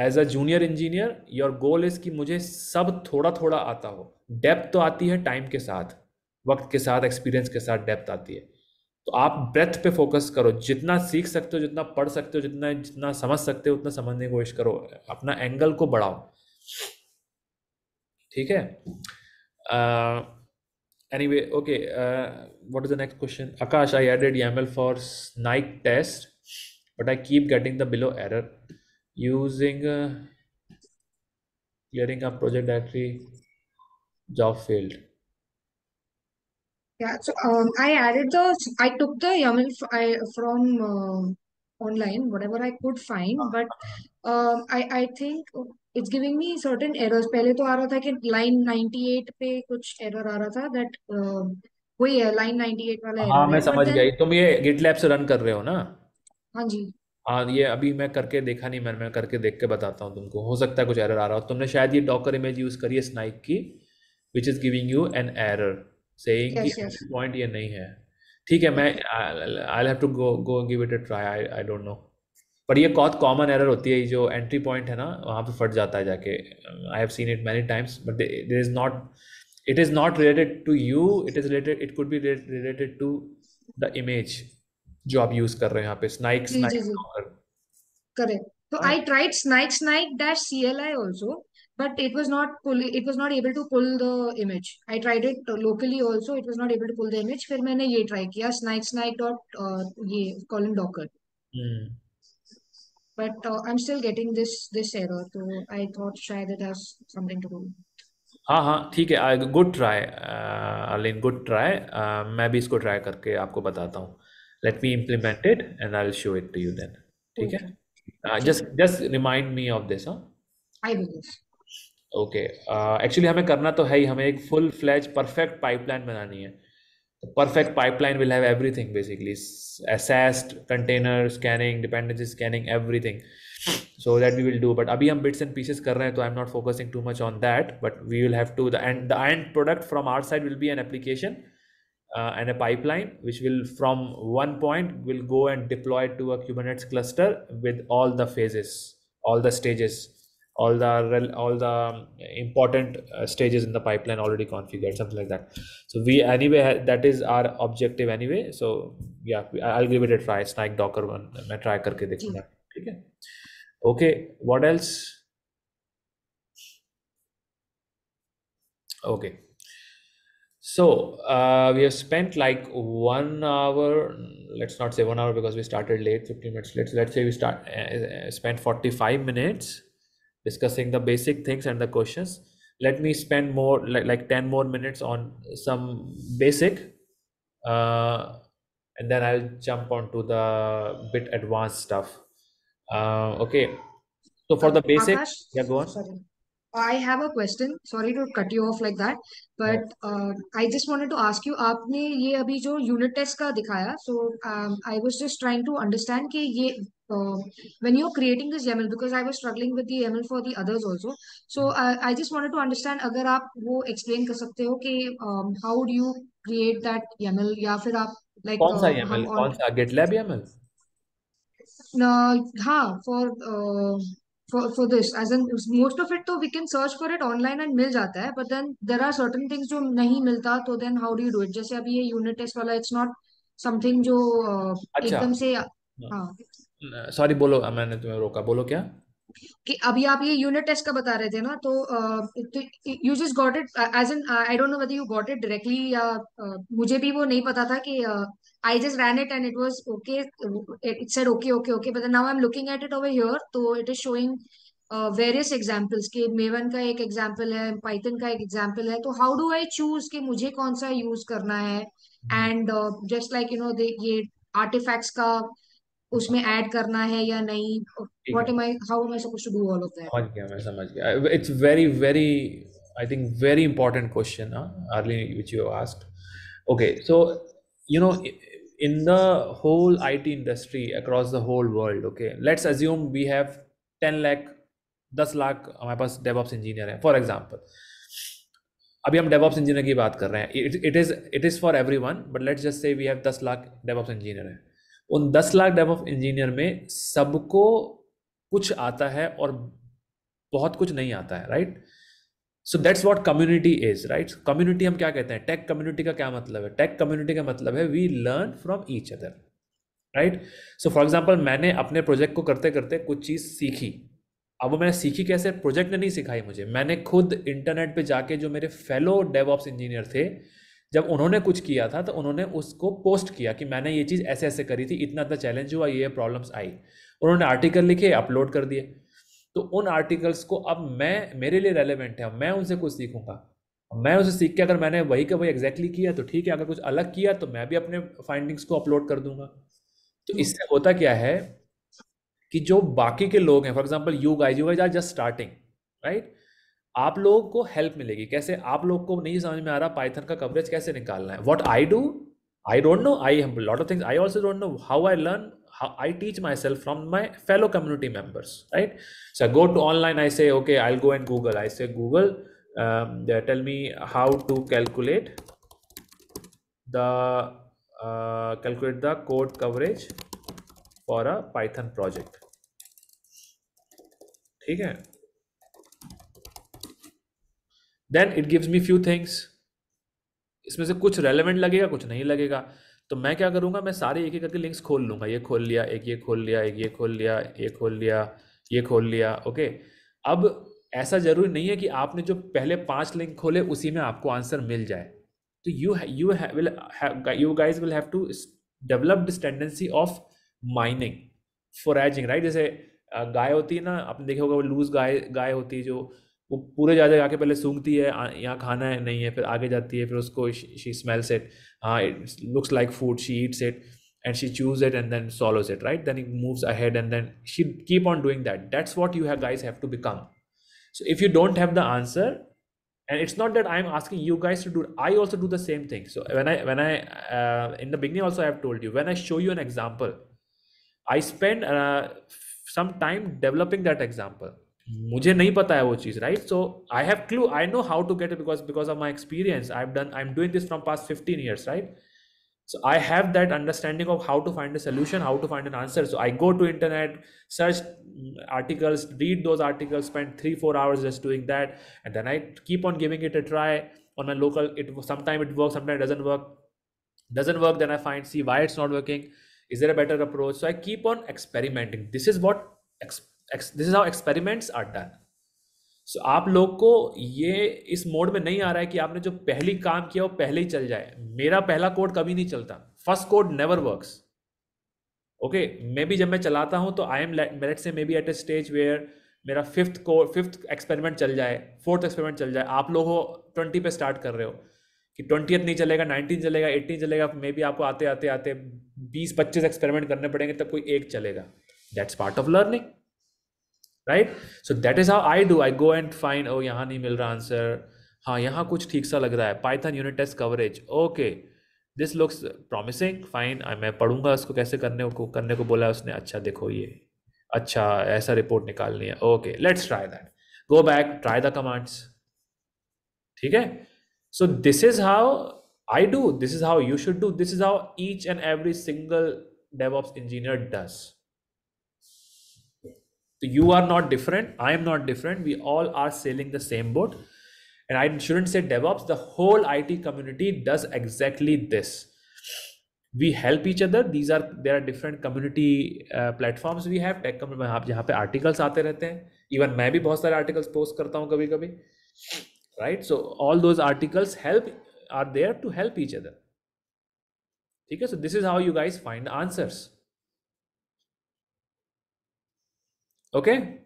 as a junior engineer your goal is कि मुझे सब थोड़ा थोड़ा आता हो डेप्थ तो आती है टाइम के साथ वक्त के साथ एक्सपीरियंस के साथ डेप्थ आती है तो आप ब्रेथ पे फोकस करो जितना सीख सकते हो जितना पढ़ सकते हो जितना जितना समझ सकते हो उतना समझने की कोशिश करो अपना एंगल को बढ़ाओ ठीक है वे okay uh, is the next question Akash I added YAML for Snyk test but I keep getting the below error using uh, clearing a project directory job field. Yeah, so um, I added the, I took the YAML I, from uh, online, whatever I could find, but um, I, I think it's giving me certain errors. pehle to aa raha tha ki line 98 pe kuch error aa raha tha that uh, वही line 98 wala error हाँ मैं समझ then, गई तुम GitLab se run kar rahe ho na हाँ ji हाँ ये अभी मैं करके देखा नहीं मैंने मैं करके देख के बताता हूँ तुमको हो सकता है कुछ एरर आ रहा हो तुमने शायद ये डॉकर इमेज यूज़ करी है स्नाइक की which is giving you an error saying कि पॉइंट ये नहीं है ठीक है मैं I have to go go give it a try I I don't know पर ये बहुत कॉमन एरर होती है जो एंट्री पॉइंट है ना वहाँ पे फट जाता है जाके I have seen it many times but there is not it is not related to you it is related it could be related to the image जो आप यूज कर रहे हैं यहाँ पे Snyk Snyk correct So I tried Snake Snake dash CLI also, but it was not pull. It was not able to pull the image. I tried it locally also. It was not able to pull the image. फिर मैंने ये try किया Snake Snake dot uh, ये colon Docker. Hmm. But uh, I'm still getting this this error. So I thought शायद it has something to do. हाँ हाँ ठीक है गुड ट्राई अलिन गुड ट्राई मैं भी इसको ट्राई करके आपको बताता हूँ let me implement it and i'll show it to you then ठीक है just just remind me of this okay actually हमें करना तो है ही हमें एक फुल फ्लैज परफेक्ट पाइपलाइन बनानी है perfect pipeline will have everything basically assessed container scanning dependency scanning everything so that we will do but abhi hum bits and pieces kar rahe hain so i'm not focusing too much on that but we will have to the and the end product from our side will be an application uh, and a pipeline which will from one point will go and deploy to a kubernetes cluster with all the phases all the stages all the all the um, important uh, stages in the pipeline already configured something like that so we anyway that is our objective anyway so yeah i'll give it a try snake docker one I'll try करके देखूंगा ठीक okay what else okay so uh, we have spent like one hour let's not say one hour because we started late 15 minutes Let's let's say we start uh, uh, spent 45 minutes discussing the basic things and the questions let me spend more like, like 10 more minutes on some basic uh, and then i'll jump on to the bit advanced stuff uh, okay so for the basic Akash, yeah go on sorry. I have a question. Sorry to cut you off like that, but uh, I just wanted to ask you. आपने ये अभी जो unit test का दिखाया, so um, I was just trying to understand कि ये uh, when you are creating this YAML because I was struggling with the YAML for the others also. So uh, I just wanted to understand अगर आप वो explain कर सकते हो कि um, how do you create that YAML या फिर आप like कौन सा uh, YAML कौन सा GitLab YAML? ना हाँ for uh, for, for this as in most of it so we can search for it online and mil jata hai but then there are certain things jo nahi milta तो then how do you do it jaise abhi ye unit test wala it's not something जो अच्छा, एकदम से हाँ sorry बोलो मैंने तुम्हें रोका बोलो क्या कि अभी आप ये यूनिट टेस्ट का बता रहे थे ना तो you just got it as an I don't know whether you got it directly या uh, मुझे भी वो नहीं पता था कि uh, I just ran it and it was okay. It said okay, okay, okay. But then now I'm looking at it over here. So तो it is showing various examples के मेवन का एक एग्जाम्पल है Python का एक example है तो how do I choose कि मुझे कौन सा यूज करना है and just like you know ये आर्टिफैक्ट्स का उसमें ऐड करना है या नहीं what am I how am I suppose to do all of that समझ गया मैं समझ गया it's very very I think very important question early which you asked okay so you know in the whole IT industry across the whole world, okay, let's assume we have 10 lakh, 10 lakh my pass DevOps engineer. For example, अभी हम DevOps engineer की बात कर रहे हैं it is it is for everyone but let's just say we have दस lakh DevOps engineer हैं उन दस लाख डेवॉप्स इंजीनियर में सबको कुछ आता है और बहुत कुछ नहीं आता है right right? So that's what community is right community हम क्या कहते हैं टेक कम्युनिटी का क्या मतलब है टेक कम्युनिटी का मतलब है we learn from each other right so for example मैंने अपने प्रोजेक्ट को करते करते कुछ चीज़ सीखी अब वो मैंने सीखी कैसे प्रोजेक्ट ने नहीं सिखाई मुझे मैंने खुद इंटरनेट पे जाके जो मेरे फेलो डेवऑप्स इंजीनियर थे जब उन्होंने कुछ किया था तो उन्होंने उसको पोस्ट किया कि मैंने ये चीज़ ऐसे ऐसे करी थी इतना इतना चैलेंज हुआ ये प्रॉब्लम्स आई उन्होंने आर्टिकल लिखे अपलोड कर दिए तो उन आर्टिकल्स को अब मैं मेरे लिए रेलिवेंट है मैं उनसे कुछ सीखूंगा मैं उसे सीख के अगर मैंने वही का वही एग्जैक्टली किया तो ठीक है अगर कुछ अलग किया तो मैं भी अपने फाइंडिंग्स को अपलोड कर दूंगा तो hmm. इससे होता क्या है कि जो बाकी के लोग हैं for example you guys you guys are just starting right आप लोगों को हेल्प मिलेगी कैसे आप लोग को नहीं समझ में आ रहा पाइथन का कवरेज कैसे निकालना है what I do I don't know I lot of things I also don't know how I learn how i teach myself from my fellow community members right so i go to online i say okay i'll go and google i say google um, they tell me how to calculate the uh, calculate the code coverage for a python project ठीक है then it gives me few things इसमें से कुछ relevant लगेगा कुछ नहीं लगेगा तो मैं क्या करूँगा मैं सारे एक एक करके लिंक्स खोल लूँगा ये खोल लिया एक ये खोल लिया एक ये खोल लिया ये खोल लिया ये खोल लिया ओके अब ऐसा ज़रूरी नहीं है कि आपने जो पहले पांच लिंक खोले उसी में आपको आंसर मिल जाए तो you you will you guys will have to develop this tendency of mining foraging right जैसे गाय होती है ना आपने देखा होगा वो लूज गाय गाय होती है जो वो पूरे जा जाकर पहले सूंघती है यहाँ खाना है नहीं है फिर आगे जाती है फिर उसको शी स्मेल सेट हाँ it looks like food she eat set and she chews it and then swallows it right then it moves ahead and then she keep on doing that that's what you have guys have to become so if you don't have the answer and it's not that I am asking you guys to do I also do the same thing so when I van I in the beginning also I have told you when I show you an example I spend some time developing that example मुझे नहीं पता है वो चीज़ right I I have clue I know how to get it because because of my i I done I am doing this from past fifteen years right so i have that understanding of how to find a solution how to find an answer so i go to internet search mm, articles read those articles spend 3 4 hours just doing that and then i keep on giving it a try on a local it sometimes it works sometimes it doesn't work doesn't work then i find see why it's not working is there a better approach so i keep on experimenting this is what this is how experiments are done सो आप लोग को ये इस mode में नहीं आ रहा है कि आपने जो पहली काम किया वो पहले ही चल जाए मेरा पहला कोड कभी नहीं चलता first code never works okay maybe जब मैं चलाता हूं तो आई एम मेरेट से maybe at a stage where मेरा फिफ्थ को फिफ्थ एक्सपेरिमेंट चल जाए फोर्थ एक्सपेरिमेंट चल जाए आप लोग हो ट्वेंटी पे स्टार्ट कर रहे हो कि ट्वेंटी नहीं चलेगा नाइनटीन चलेगा एट्टीन चलेगा मे बी आपको आते आते आते बीस पच्चीस एक्सपेरिमेंट करने पड़ेंगे तब कोई एक चलेगा that's part of learning right so that is how I do I go and find out यहाँ नहीं मिल रहा आंसर हाँ यहाँ कुछ ठीक सा लग रहा है Python unit test coverage okay this looks promising fine मैं पढ़ूंगा उसको कैसे करने को करने को बोला उसने अच्छा देखो ये अच्छा ऐसा रिपोर्ट निकालनी है okay let's try that go back try the commands ठीक है so this is how I do this is how you should do this is how each and every single DevOps engineer does So you are not different. I am not different. We all are sailing the same boat. And I shouldn't say DevOps, the whole IT community does exactly this. We help each other. These are there are different community uh, platforms we have. Tech community जहाँ पे articles आते रहते हैं. Even maybe भी बहुत सारे articles post करता हूँ कभी कभी. Right? So all those articles help are there to help each other. Okay. So this is how you guys find answers. Okay.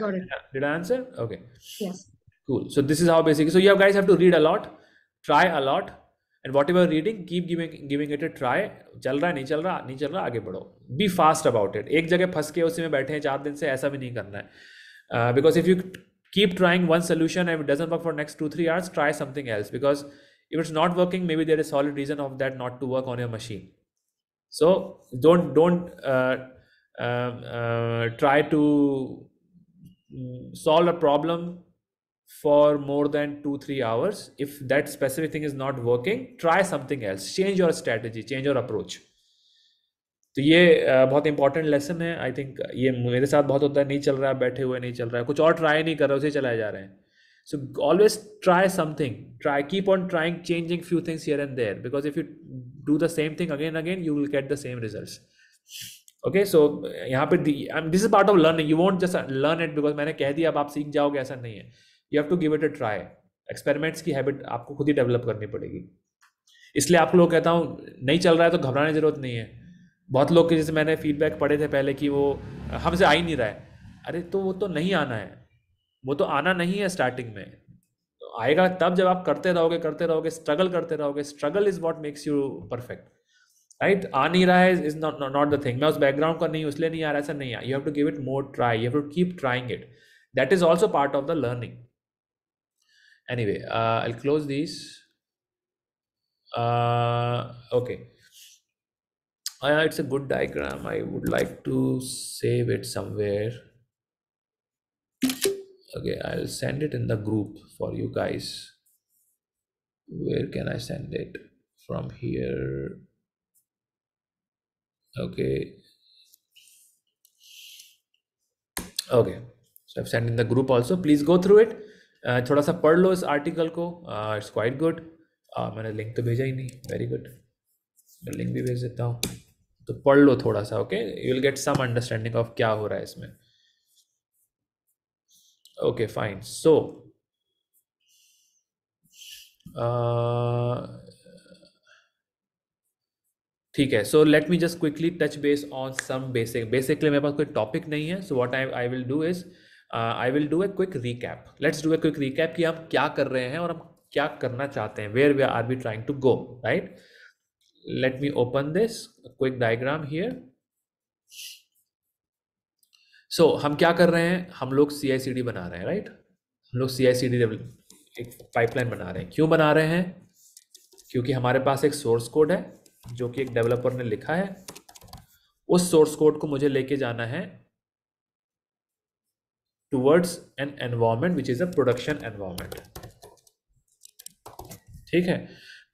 got it. Did I answer? Okay. Yes. Cool. So this is how basically. So you guys have to read a lot, try a lot, and whatever reading, keep giving giving it a try. चल रहा है नहीं चल रहा नहीं चल रहा आगे बढ़ो बी it अबाउट इट एक जगह फंस के उसी में बैठे हैं चार दिन से ऐसा भी नहीं uh, Because if you keep trying one solution and it doesn't work for next two three hours, try something else. Because if it's not working maybe there is solid reason of that not to work on your machine so don't don't uh, Uh, uh, try to solve a problem for more than two three hours if that specific thing is not working try something else change your strategy change your approach तो ये uh, बहुत important lesson है I think ये मेरे साथ बहुत होता है नहीं चल रहा है बैठे हुए नहीं चल रहा है कुछ और ट्राई नहीं कर रहा उसे चलाए जा रहे हैं so always try something try keep on trying changing few things here and there because if you do the same thing again again you will get the same result okay so यहाँ पे this is part of learning you want just learn it because मैंने कह दिया अब आप सीख जाओगे ऐसा नहीं है you have to give it a try experiments की हैबिट आपको खुद ही डेवलप करनी पड़ेगी इसलिए आप लोग कहता हूँ नहीं चल रहा है तो घबराने की जरूरत नहीं है बहुत लोग के जैसे मैंने फीडबैक पढ़े थे पहले कि वो हमसे आ ही नहीं रहा है अरे तो वो तो नहीं आना है वो तो आना नहीं है स्टार्टिंग में तो आएगा तब जब आप करते रहोगे करते रहोगे स्ट्रगल करते रहोगे struggle is what makes you perfect right आ नहीं रहा है is not not the thing मैं उस बैकग्राउंड का नहीं इसलिए नहीं आ रहा ऐसा नहीं है you have to give it more try you have to keep trying it that is also part of the learning anyway I close this okay it's a good diagram i would like to save it somewhere okay i'll send it in the group for you guys where can i send it from here Okay. Okay. So I've sent in the group also. Please go through it. Uh, थोड़ा सा पढ़ लो इस article को it's quite good मैंने link तो भेजा ही नहीं very good मैं लिंक भी भेज देता हूँ तो पढ़ लो थोड़ा सा okay you will get some understanding of क्या हो रहा है इसमें ओके फाइन सो ठीक है so let me just quickly touch base on some basic basically मेरे पास कोई टॉपिक नहीं है so what I I will do is I will do a quick recap let's do a quick recap कि हम क्या कर रहे हैं और हम क्या करना चाहते हैं where we are be trying to go right let me open this quick diagram here so हम क्या कर रहे हैं हम लोग सी आई सी डी बना रहे हैं राइट right? हम लोग सी आई सी डी एक पाइपलाइन बना रहे हैं क्यों बना रहे हैं क्योंकि हमारे पास एक सोर्स कोड है जो कि एक डेवलपर ने लिखा है उस सोर्स कोड को मुझे लेके जाना है towards an environment which is a production environment ठीक है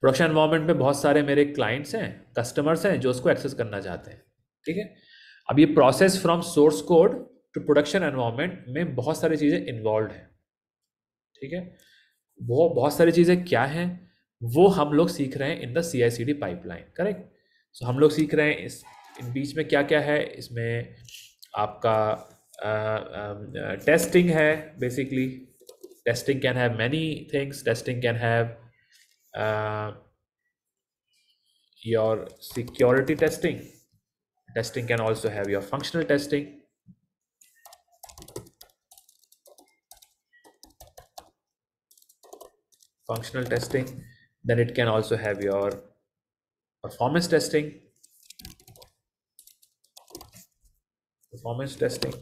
प्रोडक्शन एनवायरमेंट में बहुत सारे मेरे क्लाइंट्स हैं कस्टमर्स हैं जो उसको एक्सेस करना चाहते हैं ठीक है अब ये process from source code to production environment में बहुत सारी चीज़ें इन्वॉल्व हैं ठीक है वो बहुत सारी चीज़ें क्या हैं वो हम लोग सीख रहे हैं in the C I C D pipeline correct so हम लोग सीख रहे हैं इस इन बीच में क्या क्या है इसमें आपका टेस्टिंग uh, uh, है basically testing can have many things testing can have your security testing testing can also have your functional testing functional testing then it can also have your performance testing performance testing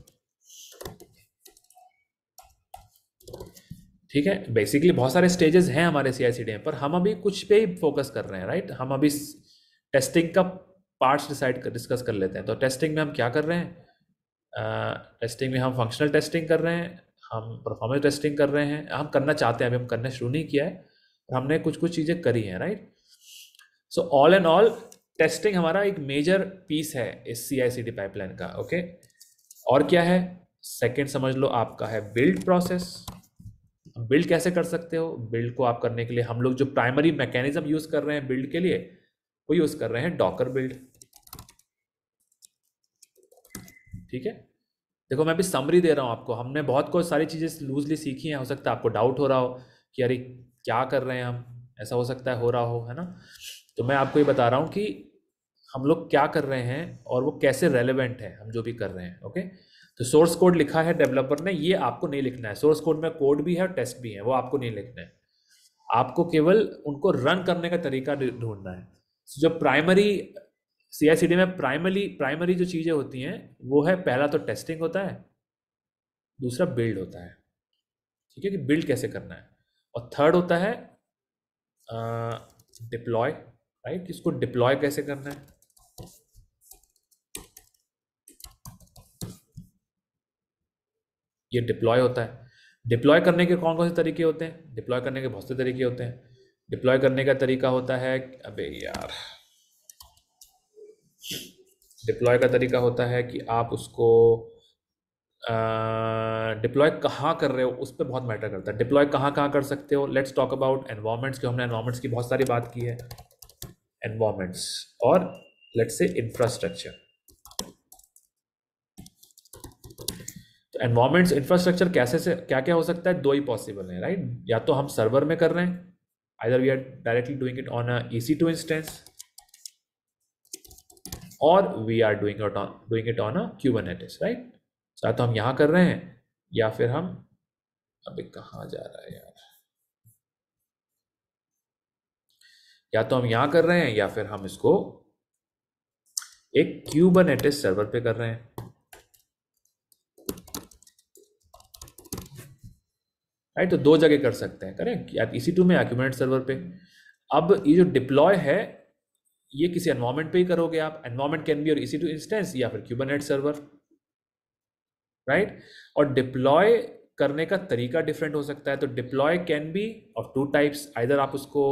ठीक है basically बहुत सारे stages हैं हमारे सी I C D पर हम अभी कुछ पे ही फोकस कर रहे हैं राइट हम अभी टेस्टिंग का पार्ट्स डिसाइड कर डिस्कस कर लेते हैं तो टेस्टिंग में हम क्या कर रहे हैं टेस्टिंग uh, में हम फंक्शनल टेस्टिंग कर रहे हैं हम परफॉर्मेंस टेस्टिंग कर रहे हैं हम करना चाहते हैं अभी हम करना शुरू नहीं किया है हमने कुछ कुछ चीज़ें करी हैं right so all and all testing हमारा एक मेजर पीस है इस C I C D pipeline का ओके okay? और क्या है सेकेंड समझ लो आपका है बिल्ड प्रोसेस बिल्ड कैसे कर सकते हो बिल्ड को आप करने के लिए हम लोग जो प्राइमरी मैकेनिज्म यूज कर रहे हैं बिल्ड के लिए वो यूज कर रहे हैं डॉकर बिल्ड ठीक है देखो मैं अभी समरी दे रहा हूं आपको हमने बहुत कुछ सारी चीज़ें लूजली सीखी हैं हो सकता है आपको डाउट हो रहा हो कि यार क्या कर रहे हैं हम ऐसा हो सकता है हो रहा हो है ना तो मैं आपको ये बता रहा हूँ कि हम लोग क्या कर रहे हैं और वो कैसे रेलिवेंट है हम जो भी कर रहे हैं ओके तो सोर्स कोड लिखा है डेवलपर ने ये आपको नहीं लिखना है सोर्स कोड में कोड भी है और टेस्ट भी है वो आपको नहीं लिखना है आपको केवल उनको रन करने का तरीका ढूंढना है जो primary C I C D में प्राइमरी प्राइमरी जो चीज़ें होती हैं वो है पहला तो टेस्टिंग होता है दूसरा बिल्ड होता है ठीक है कि बिल्ड कैसे करना है और थर्ड होता है डिप्लॉय राइट इसको डिप्लॉय कैसे करना है ये डिप्लॉय होता है डिप्लॉय करने के कौन कौन से तरीके होते हैं डिप्लॉय करने के बहुत से तरीके होते हैं डिप्लॉय करने का तरीका होता है अबे यार डिप्लॉय का तरीका होता है कि आप उसको डिप्लॉय कहाँ कर रहे हो उस पर बहुत मैटर करता है डिप्लॉय कहाँ कहाँ कर सकते हो लेट्स टॉक अबाउट एनवायरमेंट्स की हमने एनवायरमेंट्स की बहुत सारी बात की है एनवायरमेंट्स और लेट्स से इंफ्रास्ट्रक्चर तो एनवायरमेंट्स इंफ्रास्ट्रक्चर कैसे से क्या क्या हो सकता है दो ही पॉसिबल है राइट या तो हम सर्वर में कर रहे हैं either we are directly doing it on E C two instance और we are doing doing it on a Kubernetes right चाहे तो, तो हम यहाँ कर रहे हैं या फिर हम अबे कहाँ जा रहा है यार या तो हम यहाँ कर रहे हैं या फिर हम इसको एक क्यूबनेटिस सर्वर पे कर रहे हैं राइट तो दो जगह कर सकते हैं करेक्ट या इसी तो टू e में आक्यूमेंट सर्वर पे अब ये जो डिप्लॉय है ये किसी एनवायरमेंट पे ही करोगे आप एनवायरमेंट कैन बी और इसी टू इंस्टेंस या फिर क्यूबन सर्वर राइट और डिप्लॉय करने का तरीका डिफरेंट हो सकता है तो deploy can be of two types either आप उसको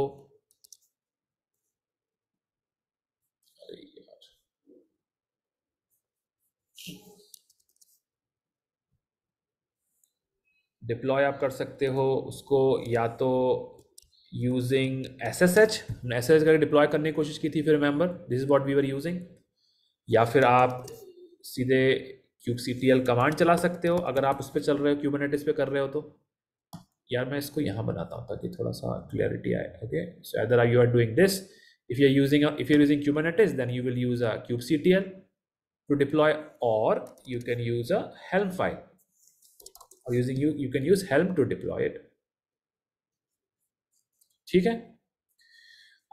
डिप्लॉय आप कर सकते हो उसको या तो using S S H S S H करके डिप्लॉय करने की कोशिश की थी फिर remember this is what we are using या फिर आप सीधे क्यूब सी कमांड चला सकते हो अगर आप उस पर चल रहे हो क्यूबनेटिस पे कर रहे हो तो यार मैं इसको यहाँ बनाता हूँ ताकि थोड़ा सा क्लियरिटी आए okay so other are you are doing this if you are using if you using Kubernetes then you will use a kube C T L to deploy or you can use a helm file you using you you can use helm to ठीक है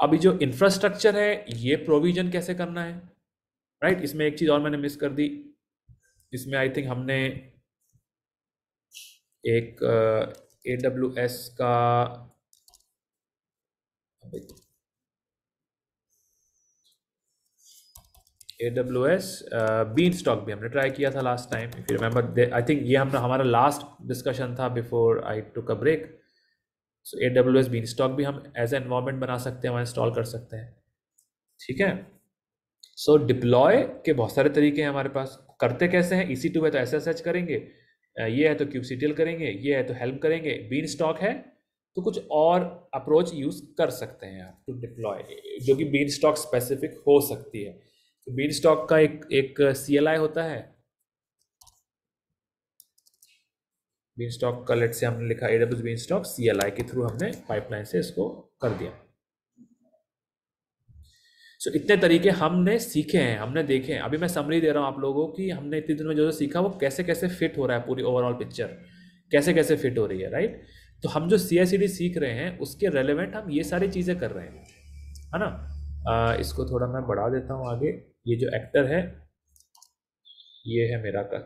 अभी जो infrastructure है ये provision कैसे करना है right right? इसमें एक चीज और मैंने मिस कर दी इसमें आई थिंक हमने एक ए डब्ल्यू एस का A W S Beanstalk भी हमने ट्राई किया था last time if you remember I think ये हमने हमारा लास्ट डिस्कशन था before I took a break so A W S Beanstalk भी हम एज ए इन्वामेंट बना सकते हैं वहाँ इंस्टॉल कर सकते हैं ठीक है सो so, डिप्लॉय के बहुत सारे तरीके हैं हमारे पास करते कैसे हैं ई e तो है तो एस एस एच करेंगे ये है तो क्यूब सी टी एल करेंगे ये है तो हेल्प करेंगे बीन स्टॉक है तो कुछ और अप्रोच यूज कर सकते हैं आप टू डिप्लॉय जो कि बीन स्टॉक स्पेसिफिक हो सकती है तो बीन स्टॉक का एक एक सी होता है बीन स्टॉक का लेट से हमने लिखा A W Beanstalk C के थ्रू हमने पाइपलाइन से इसको कर दिया सो so, इतने तरीके हमने सीखे हैं हमने देखे हैं अभी मैं समरी दे रहा हूँ आप लोगों की हमने इतने दिन में जो जो सीखा वो कैसे कैसे फिट हो रहा है पूरी ओवरऑल पिक्चर कैसे कैसे फिट हो रही है राइट तो हम जो सी डी सीख रहे हैं उसके रेलिवेंट हम ये सारी चीज़ें कर रहे हैं है ना आ, इसको थोड़ा मैं बढ़ा देता हूँ आगे ये जो एक्टर है ये है मेरा का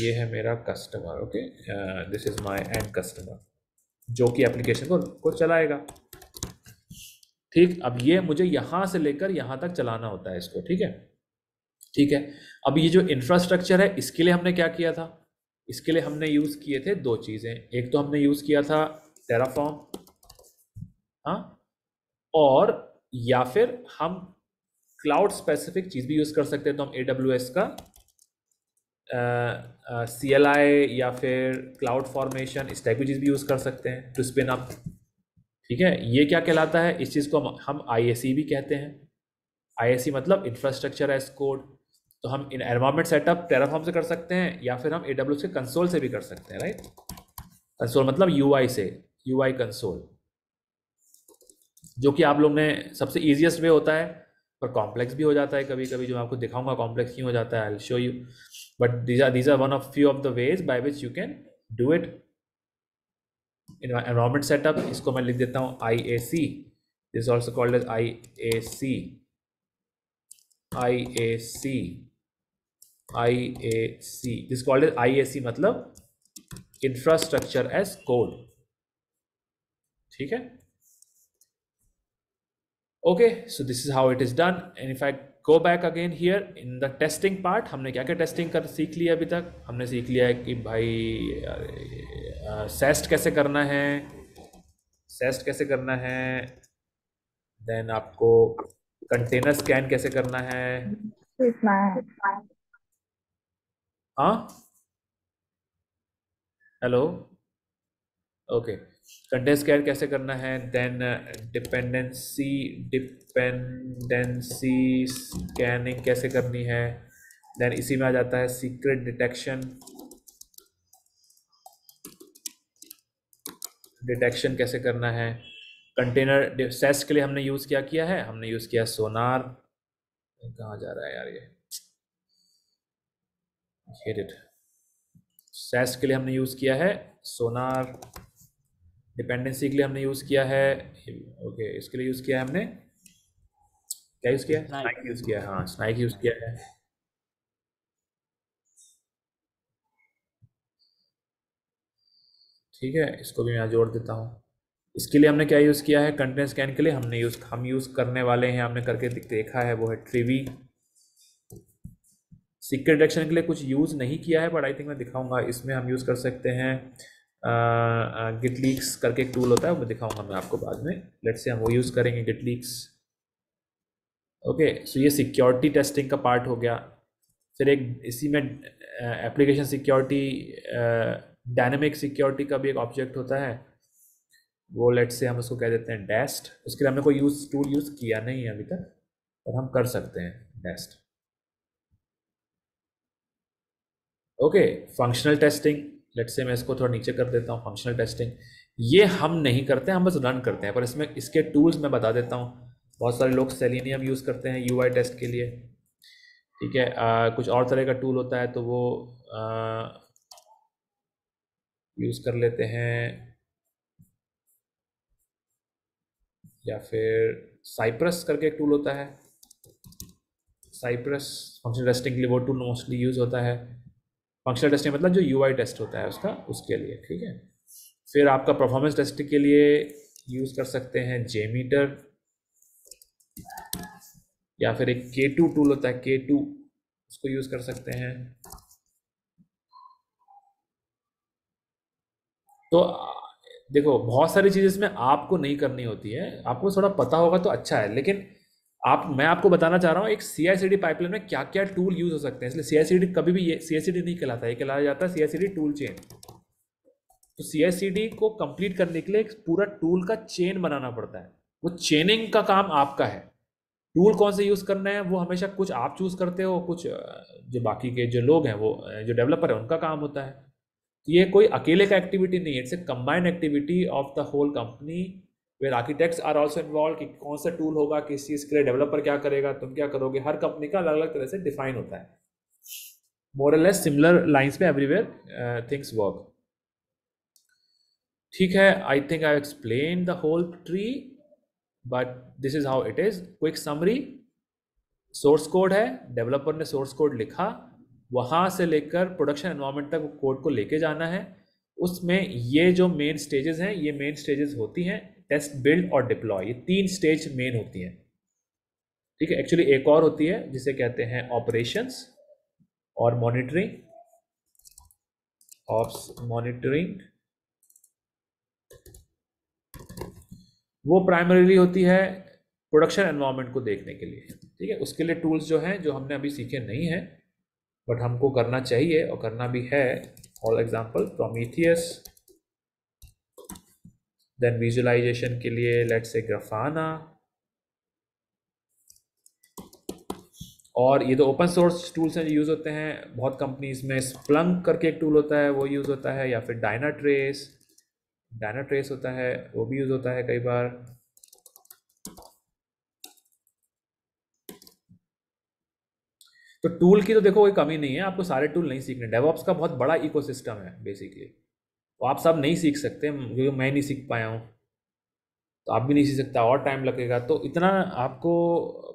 ये है मेरा customer okay this is my end customer जो कि एप्लीकेशन को, को चलाएगा ठीक अब ये मुझे यहां से लेकर यहां तक चलाना होता है इसको ठीक है ठीक है अब ये जो इंफ्रास्ट्रक्चर है इसके लिए हमने क्या किया था इसके लिए हमने यूज़ किए थे दो चीज़ें एक तो हमने यूज़ किया था टेराफॉर्म हाँ और या फिर हम क्लाउड स्पेसिफिक चीज़ भी यूज़ कर सकते हैं तो हम ए डब्ल्यू एस का सी एल आई या फिर क्लाउड फॉर्मेशन इस टाइप की चीज़ भी यूज़ कर सकते हैं टू स्पिन अप ठीक है ये क्या कहलाता है इस चीज़ को हम आई e भी कहते हैं आई e मतलब इंफ्रास्ट्रक्चर एस कोड तो हम इन एनवायरमेंट सेटअप टेराफॉर्म से कर सकते हैं या फिर हम ए डब्ल्यू के कंसोल से भी कर सकते हैं राइट कंसोल मतलब यू से यू कंसोल जो कि आप लोग ने सबसे ईजिएस्ट वे होता है पर कॉम्प्लेक्स भी हो जाता है कभी कभी जो मैं आपको दिखाऊंगा कॉम्प्लेक्स क्यों हो जाता है I show you but these are these are one of few of the ways by which you can do it environment setup इसको मैं लिख देता हूँ I A C this also called as I A C I A C I A C this called as I A C मतलब infrastructure as code ठीक है okay so this is how it is done and in fact go back again here in the testing part हमने क्या क्या testing कर सीख लिया अभी तक हमने सीख लिया है कि भाई सेस्ट कैसे करना है सेस्ट कैसे करना है देन आपको कंटेनर स्कैन कैसे करना है हाँ हेलो ओके okay. कंडेंस कैर कैसे करना है देन डिपेंडेंसी डिपेंडेंसी स्कैनिंग कैसे करनी है देन इसी में आ जाता है सीक्रेट डिटेक्शन डिटेक्शन कैसे करना है कंटेनर सेस के लिए हमने यूज़ क्या किया है हमने यूज़ किया सोनार कहाँ जा रहा है यार ये हेट इट सेस के लिए हमने यूज़ किया है सोनार डिपेंडेंसी के लिए हमने यूज़ किया है ओके इसके लिए यूज़ किया है हमने क्या यूज़ किया स्नाइक यूज़ किया हाँ स्नाइक यूज़ किया है ठीक है इसको भी मैं जोड़ देता हूँ इसके लिए हमने क्या यूज़ किया है कंटेंट स्कैन के लिए हमने यूज़ हम यूज़ करने वाले हैं हमने करके देखा है वो है ट्रीवी सीक्रेट डिटेक्शन के लिए कुछ यूज़ नहीं किया है बट आई थिंक मैं दिखाऊंगा इसमें हम यूज़ कर सकते हैं गिट लीक्स करके एक टूल होता है वो दिखाऊंगा मैं आपको बाद में लेट्स से हम वो यूज़ करेंगे गिट लीक्स ओके सो ये सिक्योरिटी टेस्टिंग का पार्ट हो गया फिर एक इसी में एप्लीकेशन सिक्योरिटी डायनेमिक सिक्योरिटी का भी एक ऑब्जेक्ट होता है वो लेट से हम उसको कह देते हैं डेस्ट उसके लिए हमने कोई यूज़ टूल यूज़ किया नहीं है अभी तक और हम कर सकते हैं डेस्ट okay functional testing let's say मैं इसको थोड़ा नीचे कर देता हूँ फंक्शनल टेस्टिंग ये हम नहीं करते हैं हम बस रन करते हैं पर इसमें इसके टूल्स मैं बता देता हूँ बहुत सारे लोग सेलिनियम यूज़ करते हैं यू टेस्ट के लिए ठीक है आ, कुछ और तरह का टूल होता है तो वो यूज़ कर लेते हैं या फिर साइप्रस करके एक टूल होता है साइप्रस फंक्शन टेस्टिंग के लिए वो टूल मोस्टली यूज़ होता है फंक्शनल टेस्टिंग मतलब जो यू टेस्ट होता है उसका उसके लिए ठीक है फिर आपका परफॉर्मेंस टेस्ट के लिए यूज़ कर सकते हैं जेमीटर या फिर एक के टू टूल होता है के टू उसको यूज़ कर सकते हैं तो देखो बहुत सारी चीज़ इसमें आपको नहीं करनी होती है आपको थोड़ा पता होगा तो अच्छा है लेकिन आप मैं आपको बताना चाह रहा हूँ एक सी आई सी डी पाइपलाइन में क्या क्या टूल यूज हो सकते हैं इसलिए सी आई सी डी कभी भी ये सी आई सी डी नहीं कहलाता है कहलाया जाता है C I C D tool chain तो सी आई सी डी को कंप्लीट करने के लिए एक पूरा टूल का चेन बनाना पड़ता है वो चेनिंग का काम आपका है टूल कौन से यूज़ करना है वो हमेशा कुछ आप चूज़ करते हो कुछ जो बाकी के जो लोग हैं वो जो डेवलपर है उनका काम होता है तो ये कोई अकेले का एक्टिविटी नहीं है it's a combined activity of the whole company where architects are also involve कि कौन सा टूल होगा किस चीज़ के लिए डेवलपर क्या करेगा तुम क्या करोगे हर कंपनी का अलग अलग तरह से डिफाइन होता है मोरलेस सिमिलर लाइन्स पे एवरीवेयर थिंग्स वर्क ठीक है I think I explain the whole tree but this is how it is quick summary source code है डेवलपर ने सोर्स कोड लिखा वहाँ से लेकर प्रोडक्शन एनवायरमेंट तक कोड को लेके जाना है उसमें ये जो मेन स्टेजेस हैं ये मेन स्टेजेस होती हैं टेस्ट बिल्ड और डिप्लॉय ये तीन स्टेज मेन होती हैं ठीक है एक्चुअली एक और होती है जिसे कहते हैं ऑपरेशंस और मॉनिटरिंग ऑप्स मॉनिटरिंग वो प्राइमरीली होती है प्रोडक्शन एनवायरमेंट को देखने के लिए ठीक है उसके लिए टूल्स जो हैं जो हमने अभी सीखे नहीं हैं बट हमको करना चाहिए और करना भी है for example Prometheus then visualization के लिए लेट से ग्रफाना और ये तो ओपन सोर्स टूल्स हैं जो यूज़ होते हैं बहुत कंपनीज में स्प्लंक करके एक टूल होता है वो यूज़ होता है या फिर डायना ट्रेस डायना ट्रेस होता है वो भी यूज़ होता है कई बार तो टूल की तो देखो कोई कमी नहीं है आपको सारे टूल नहीं सीखने डेवॉप्स का बहुत बड़ा इकोसिस्टम है बेसिकली वो तो आप सब नहीं सीख सकते क्योंकि मैं नहीं सीख पाया हूँ तो आप भी नहीं सीख सकता और टाइम लगेगा तो इतना आपको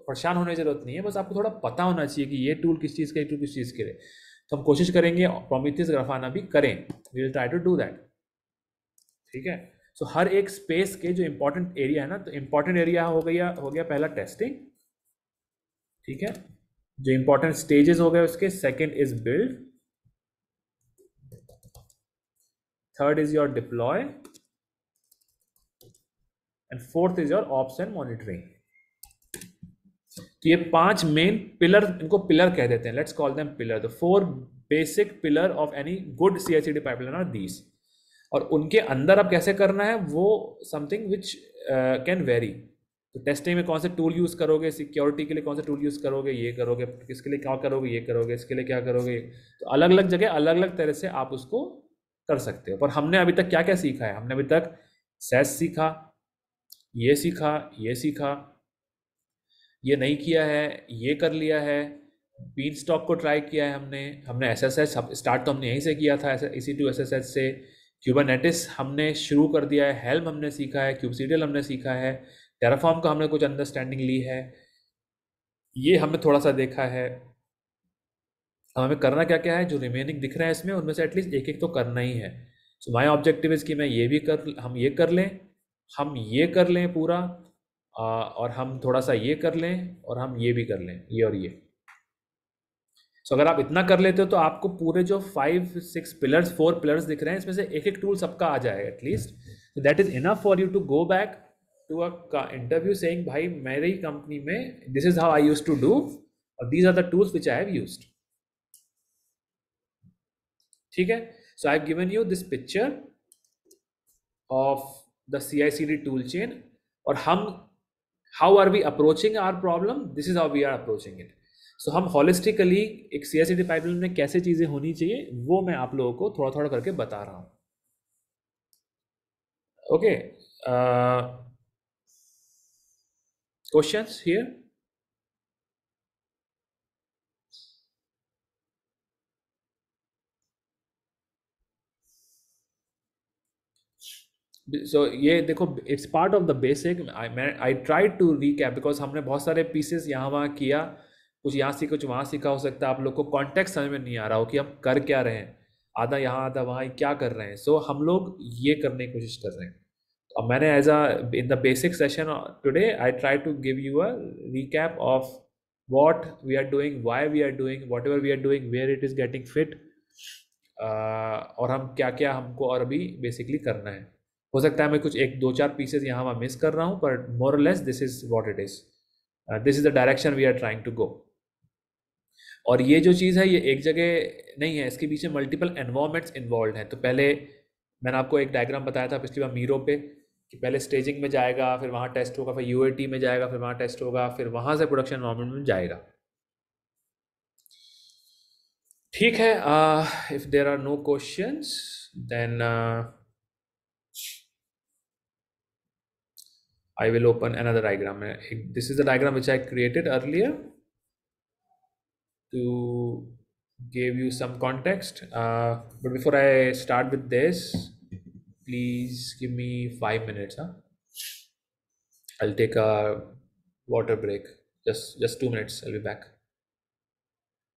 परेशान होने की ज़रूरत नहीं है बस आपको थोड़ा पता होना चाहिए कि ये टूल किस चीज़ का ये टूल किस चीज़ के लिए तो हम कोशिश करेंगे प्रोमिथिस ग्रफाना भी करें we will try to do that ठीक है सो so, हर एक स्पेस के जो इम्पोर्टेंट एरिया है ना तो इम्पोर्टेंट एरिया हो गया हो गया पहला टेस्टिंग ठीक है जो इम्पोर्टेंट स्टेजेस हो गए उसके second is build third is your deploy and fourth is your ops and monitoring तो ये पांच मेन पिलर इनको पिलर कह देते हैं let's call them pillar the four basic pillar of any good C H pipeline are और उनके अंदर अब कैसे करना है वो समथिंग विच कैन वेरी तो टेस्टिंग में कौन से टूल यूज़ करोगे सिक्योरिटी के लिए कौन से टूल यूज़ करोगे ये करोगे किसके लिए क्या करोगे ये करोगे इसके लिए क्या करोगे तो अलग अलग जगह अलग अलग तरह से आप उसको कर सकते हो पर हमने अभी तक क्या क्या सीखा है हमने अभी तक सेस सीखा ये सीखा ये सीखा ये नहीं किया है ये कर लिया है बीन स्टॉक को ट्राई किया है हमने हमने एस एस एस स्टार्ट तो हमने यहीं से किया था इसी टू एस एस एस से क्यूबानेटिस हमने शुरू कर दिया है हेल्म हमने सीखा है क्यूबसीडियल हमने सीखा है टेराफॉर्म का हमने कुछ अंडरस्टैंडिंग ली है ये हमने थोड़ा सा देखा है अब हमें करना क्या क्या है जो रिमेनिंग दिख रहा है इसमें उनमें से एटलीस्ट एक एक तो करना ही है सो माई ऑब्जेक्टिव इज़ कि मैं ये भी कर हम ये कर लें हम ये कर लें पूरा आ, और हम थोड़ा सा ये कर लें और हम ये भी कर लें ये और ये सो so, अगर आप इतना कर लेते हो तो आपको पूरे जो five six pillars four pillars दिख रहे हैं इसमें से एक एक टूल सबका आ जाएगा at least that is enough for you to go back to a interview saying भाई मेरी कंपनी में this is how I use to do और these are the tools which I have used ठीक है सो I given you this picture of the C I C D tool chain और हम how are we approaching are problem this is how we are approaching it so हम holistically एक सी I C D pipeline में कैसे चीजें होनी चाहिए वो मैं आप लोगों को थोड़ा थोड़ा करके बता रहा हूं ओके क्वेश्चन हियर सो ये देखो it's part of the basic I try to recap because हमने बहुत सारे पीसेस यहाँ वहाँ किया कुछ यहाँ सीखा कुछ वहाँ सीखा हो सकता है आप लोग को कॉन्टेक्ट समझ में नहीं आ रहा हो कि हम कर क्या रहे हैं आधा यहाँ आधा वहाँ क्या कर रहे हैं सो so, हम लोग ये करने की कोशिश कर रहे हैं तो मैंने as a in the basic session today I try to give you a recap of what we are doing why we are doing whatever we are doing where it is getting fit और हम क्या क्या हमको और अभी basically करना है हो सकता है मैं कुछ एक दो चार पीसेज यहाँ वहाँ मिस कर रहा हूँ but more less this is what it is this is the direction we are trying to go और ये जो चीज़ है ये एक जगह नहीं है इसके पीछे मल्टीपल एनवायरमेंट्स इन्वॉल्व हैं तो पहले मैंने आपको एक डायग्राम बताया था पिछली बार मीरो पे कि पहले स्टेजिंग में जाएगा फिर वहाँ टेस्ट होगा फिर यू में जाएगा फिर वहाँ टेस्ट होगा फिर वहाँ से प्रोडक्शन एनवायरमेंट में जाएगा ठीक है if there are no question then I will open another diagram. Uh, this is the diagram which I created earlier to give you some context. Uh, but before I start with this, please give me five minutes. Huh? I'll take a water break. Just just two minutes. I'll be back.